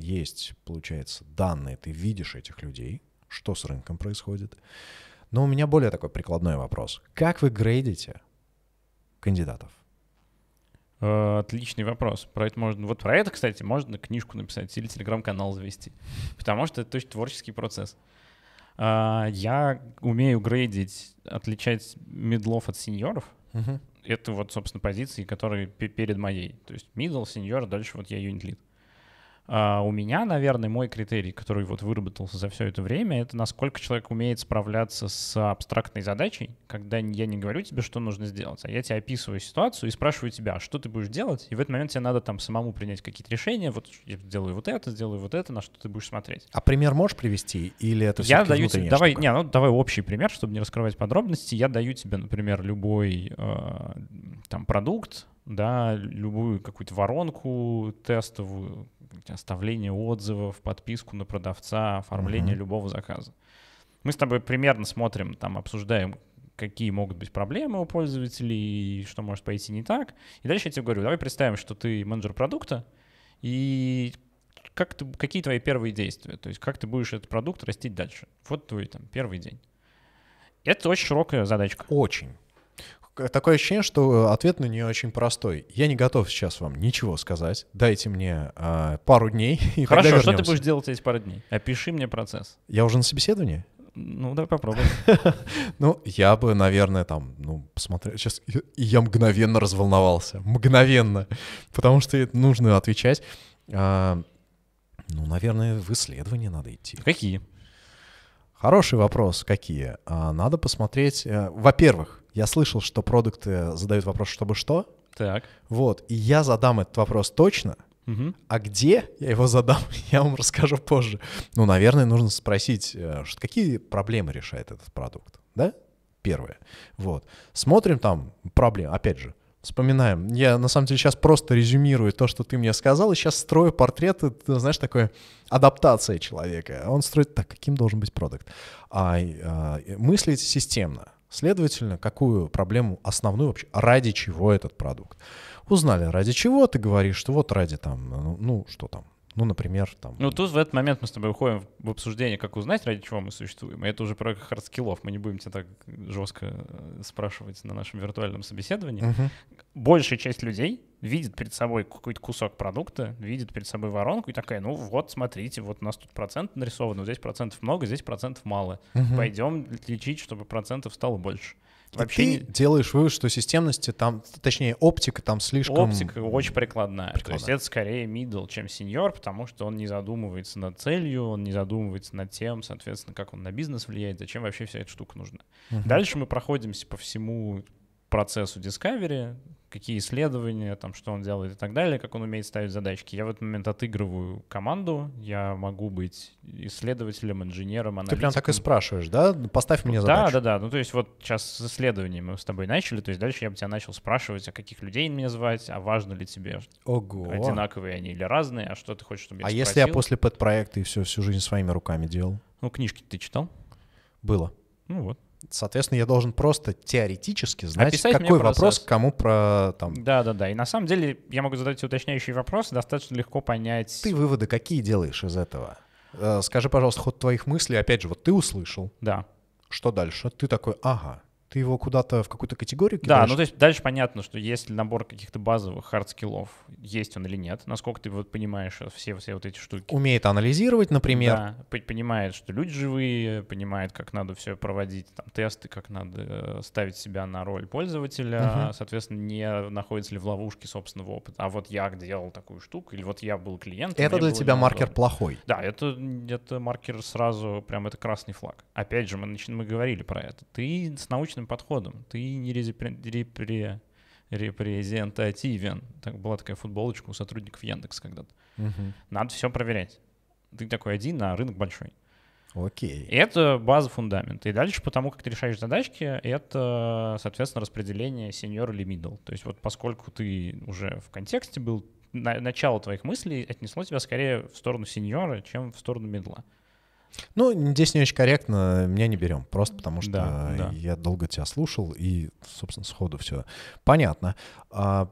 есть, получается, данные, ты видишь этих людей, что с рынком происходит. Но у меня более такой прикладной вопрос. Как вы грейдите кандидатов? Э, отличный вопрос. Про это можно, вот про это, кстати, можно книжку написать или телеграм-канал завести, потому что это точно творческий процесс. А, я умею грейдить, отличать медлов от сеньоров. Uh-huh. Это вот, собственно, позиции, которые перед моей. То есть middle, сеньор, дальше вот я юнит лид. А, у меня, наверное, мой критерий, который вот выработался за все это время, это насколько человек умеет справляться с абстрактной задачей, когда я не говорю тебе, что нужно сделать, а я тебе описываю ситуацию и спрашиваю тебя, «А что ты будешь делать, и в этот момент тебе надо там самому принять какие-то решения, вот я сделаю вот это, сделаю вот это, на что ты будешь смотреть. А пример можешь привести или это Я даю тебе, давай, штука? не, ну давай общий пример, чтобы не раскрывать подробности, я даю тебе, например, любой э, там продукт, да, любую какую-то воронку тестовую, оставление отзывов, подписку на продавца, оформление mm-hmm. любого заказа. Мы с тобой примерно смотрим, там обсуждаем, какие могут быть проблемы у пользователей, и что может пойти не так. И дальше я тебе говорю, давай представим, что ты менеджер продукта, и как ты, какие твои первые действия? То есть как ты будешь этот продукт растить дальше? Вот твой там первый день. Это очень широкая задачка. Очень. Э, такое ощущение, что э, ответ на нее очень простой. Я не готов сейчас вам ничего сказать. Дайте мне э, пару дней. И Хорошо, что ты будешь делать эти пару дней? Опиши мне процесс. Я уже на собеседовании. Ну, давай попробуем. ну, я бы, наверное, там, ну, посмотрел. Сейчас я мгновенно разволновался. Мгновенно. Потому что нужно отвечать. А, ну, наверное, в исследование надо идти. Какие? Хороший вопрос. Какие? А, надо посмотреть. Э, во-первых, я слышал, что продукты задают вопрос, чтобы что. Так. Вот, и я задам этот вопрос точно. Угу. А где я его задам, я вам расскажу позже. Ну, наверное, нужно спросить, э, какие проблемы решает этот продукт, да? Первое. Вот. Смотрим там проблемы, опять же, вспоминаем. Я, на самом деле, сейчас просто резюмирую то, что ты мне сказал, и сейчас строю портреты, э, ты, знаешь, такое адаптация человека. Он строит так, каким должен быть продукт. А, а, мыслить системно. Следовательно, какую проблему основную вообще, ради чего этот продукт? Узнали, ради чего ты говоришь, что вот ради там, ну, ну что там, ну, например, там... Ну, тут в этот момент мы с тобой уходим в обсуждение, как узнать, ради чего мы существуем. это уже про хардскиллов. Мы не будем тебя так жестко э, спрашивать на нашем виртуальном собеседовании. Угу. Большая часть людей видит перед собой какой-то кусок продукта, видит перед собой воронку и такая, ну вот, смотрите, вот у нас тут процент нарисован, вот здесь процентов много, здесь процентов мало. Угу. Пойдем лечить, чтобы процентов стало больше. Вообще ты не... делаешь вывод, что системности там, точнее, оптика там слишком... Оптика очень прикладная. прикладная. То есть это скорее middle, чем senior, потому что он не задумывается над целью, он не задумывается над тем, соответственно, как он на бизнес влияет, зачем вообще вся эта штука нужна. Угу. Дальше мы проходимся по всему процессу Discovery, какие исследования, там, что он делает и так далее, как он умеет ставить задачки. Я в этот момент отыгрываю команду, я могу быть исследователем, инженером, аналитиком. Ты прям так и спрашиваешь, да? Ну, поставь мне задачу. Да, да, да. Ну, то есть вот сейчас с исследованием мы с тобой начали, то есть дальше я бы тебя начал спрашивать, а каких людей мне звать, а важно ли тебе, Ого. одинаковые они или разные, а что ты хочешь, чтобы я А спросил? если я после подпроекта и все всю жизнь своими руками делал? Ну, книжки ты читал? Было. Ну вот. Соответственно, я должен просто теоретически знать, Описать какой вопрос кому про там. Да, да, да. И на самом деле я могу задать уточняющий вопрос, достаточно легко понять. Ты выводы какие делаешь из этого? Э, скажи, пожалуйста, ход твоих мыслей. Опять же, вот ты услышал. Да. Что дальше? Ты такой, ага, ты его куда-то в какую-то категорию кидаешь? Да, ну то есть дальше понятно, что есть ли набор каких-то базовых хардскиллов есть он или нет, насколько ты вот понимаешь все, все вот эти штуки. Умеет анализировать, например. Да, понимает, что люди живые, понимает, как надо все проводить, там, тесты, как надо э, ставить себя на роль пользователя, угу. соответственно, не находится ли в ловушке собственного опыта. А вот я делал такую штуку, или вот я был клиентом. Это для тебя маркер удобно. плохой. Да, это, это маркер сразу, прям это красный флаг. Опять же, мы, начин, мы говорили про это. Ты с научным научным подходом. Ты не репре... репрезентативен. Так, была такая футболочка у сотрудников Яндекс когда-то. Угу. Надо все проверять. Ты такой один, на рынок большой. Окей. Это база фундамента. И дальше, потому как ты решаешь задачки, это, соответственно, распределение senior или middle. То есть вот поскольку ты уже в контексте был, на, начало твоих мыслей отнесло тебя скорее в сторону сеньора, чем в сторону медла. Ну, здесь не очень корректно, меня не берем, просто потому что да, да. я долго тебя слушал и, собственно, сходу все понятно. А,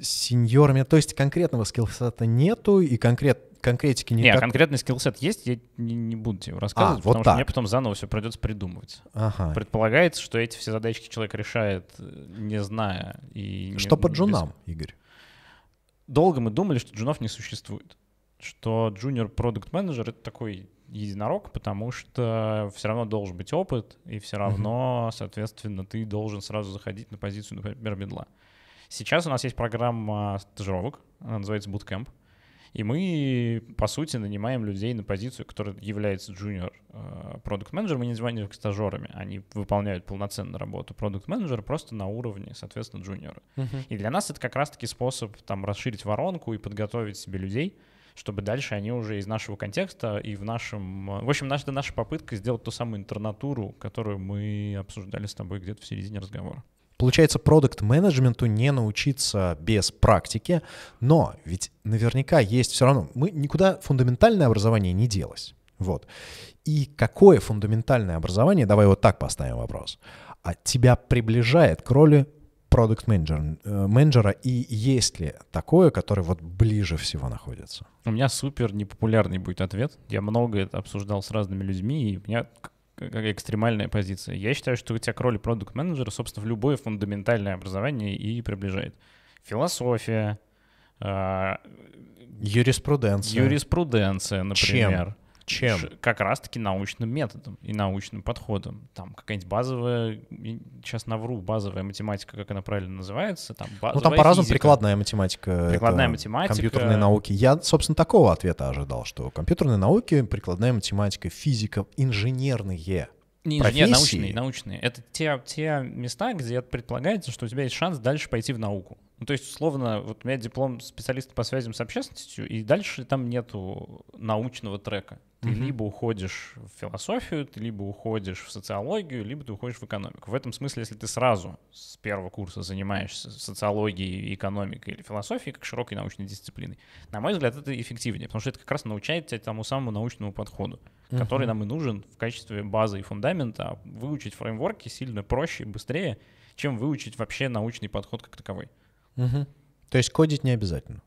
сеньорами, то есть конкретного скиллсета нету и конкрет конкретики никак. Нет, конкретный скиллсет есть, я не, не буду тебе а, рассказывать, а, вот потому так. что мне потом заново все придется придумывать. Ага. Предполагается, что эти все задачки человек решает, э, не зная. И что не, по джунам, без... Игорь? Долго мы думали, что джунов не существует. Что junior продукт менеджер это такой единорог, потому что все равно должен быть опыт, и все равно, mm-hmm. соответственно, ты должен сразу заходить на позицию, например, медла. Сейчас у нас есть программа стажировок, она называется Bootcamp, и мы, по сути, нанимаем людей на позицию, которая является junior продукт э, менеджер мы не называем их стажерами, они выполняют полноценную работу продукт менеджер просто на уровне, соответственно, junior. Uh-huh. И для нас это как раз-таки способ там расширить воронку и подготовить себе людей, чтобы дальше они уже из нашего контекста и в нашем... В общем, наша, наша попытка сделать ту самую интернатуру, которую мы обсуждали с тобой где-то в середине разговора. Получается, продукт-менеджменту не научиться без практики, но ведь наверняка есть все равно... Мы никуда фундаментальное образование не делось. Вот. И какое фундаментальное образование, давай вот так поставим вопрос, а тебя приближает к роли продукт э, менеджера и есть ли такое, которое вот ближе всего находится? У меня супер непопулярный будет ответ. Я много это обсуждал с разными людьми, и у меня экстремальная позиция. Я считаю, что у тебя к роли продукт менеджера собственно, в любое фундаментальное образование и приближает. Философия, а, юриспруденция, юриспруденция, например. Чем? Чем? Как раз-таки научным методом и научным подходом. Там какая-нибудь базовая, сейчас навру, базовая математика, как она правильно называется. Там ну там по-разному прикладная математика. Прикладная математика. Компьютерные науки. Я, собственно, такого ответа ожидал, что компьютерные науки, прикладная математика, физика, инженерные не инженер, научные, научные. Это те, те места, где предполагается, что у тебя есть шанс дальше пойти в науку. Ну, то есть, условно, вот у меня диплом специалиста по связям с общественностью, и дальше там нету научного трека. Ты mm-hmm. либо уходишь в философию, ты либо уходишь в социологию, либо ты уходишь в экономику. В этом смысле, если ты сразу с первого курса занимаешься социологией, экономикой или философией как широкой научной дисциплиной, на мой взгляд, это эффективнее, потому что это как раз научает тебя тому самому научному подходу, mm-hmm. который нам и нужен в качестве базы и фундамента. А выучить фреймворки сильно проще и быстрее, чем выучить вообще научный подход как таковой. Угу. То есть кодить не обязательно.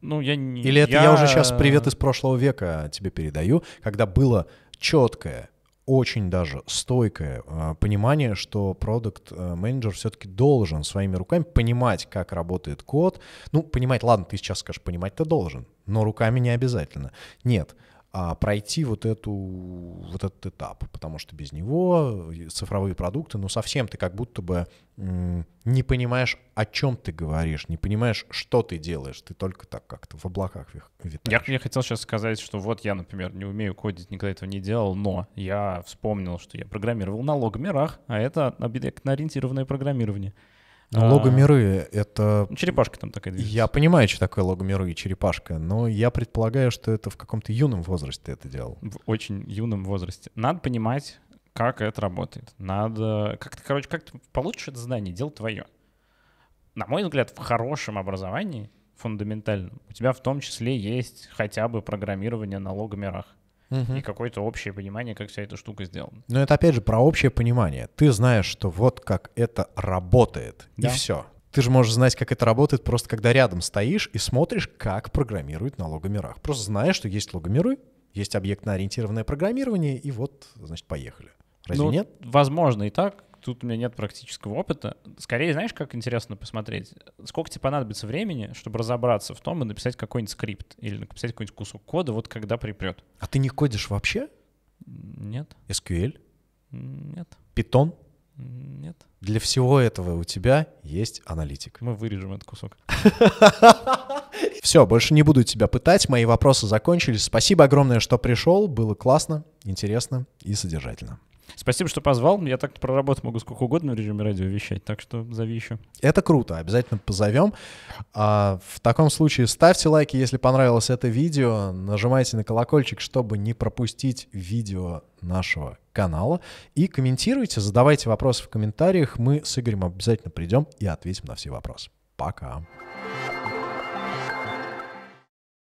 Ну, я не... Или это я... я уже сейчас привет из прошлого века тебе передаю, когда было четкое, очень даже стойкое э, понимание, что продукт э, менеджер все-таки должен своими руками понимать, как работает код. Ну, понимать, ладно, ты сейчас скажешь, понимать то должен, но руками не обязательно. Нет, а, пройти вот, эту, вот этот этап, потому что без него цифровые продукты, ну совсем ты как будто бы не понимаешь, о чем ты говоришь, не понимаешь, что ты делаешь, ты только так как-то в облаках витаешь. Я, я хотел сейчас сказать, что вот я, например, не умею кодить, никогда этого не делал, но я вспомнил, что я программировал на логмерах, а это объектно-ориентированное программирование. Ну, лого а. миры — это... Ну, черепашка там такая движется. Я понимаю, что такое лого миры и черепашка, но я предполагаю, что это в каком-то юном возрасте ты это делал. В очень юном возрасте. Надо понимать, как это работает. Надо... Как ты, короче, как ты получишь это знание, дело твое. На мой взгляд, в хорошем образовании, фундаментальном, у тебя в том числе есть хотя бы программирование на логомерах угу. и какое-то общее понимание, как вся эта штука сделана. Но это опять же про общее понимание. Ты знаешь, что вот как это работает, да. и все. Ты же можешь знать, как это работает, просто когда рядом стоишь и смотришь, как программируют на логомерах. Просто знаешь, что есть логомеры, есть объектно-ориентированное программирование, и вот, значит, поехали. Разве ну, нет? Возможно и так тут у меня нет практического опыта. Скорее, знаешь, как интересно посмотреть, сколько тебе понадобится времени, чтобы разобраться в том и написать какой-нибудь скрипт или написать какой-нибудь кусок кода, вот когда припрет. А ты не кодишь вообще? Нет. SQL? Нет. Python? Нет. Для всего этого у тебя есть аналитик. Мы вырежем этот кусок. Все, больше не буду тебя пытать. Мои вопросы закончились. Спасибо огромное, что пришел. Было классно, интересно и содержательно. Спасибо, что позвал. Я так про работу могу сколько угодно в режиме радио вещать, так что зови еще. Это круто, обязательно позовем. А, в таком случае ставьте лайки, если понравилось это видео, нажимайте на колокольчик, чтобы не пропустить видео нашего канала, и комментируйте, задавайте вопросы в комментариях, мы с Игорем обязательно придем и ответим на все вопросы. Пока.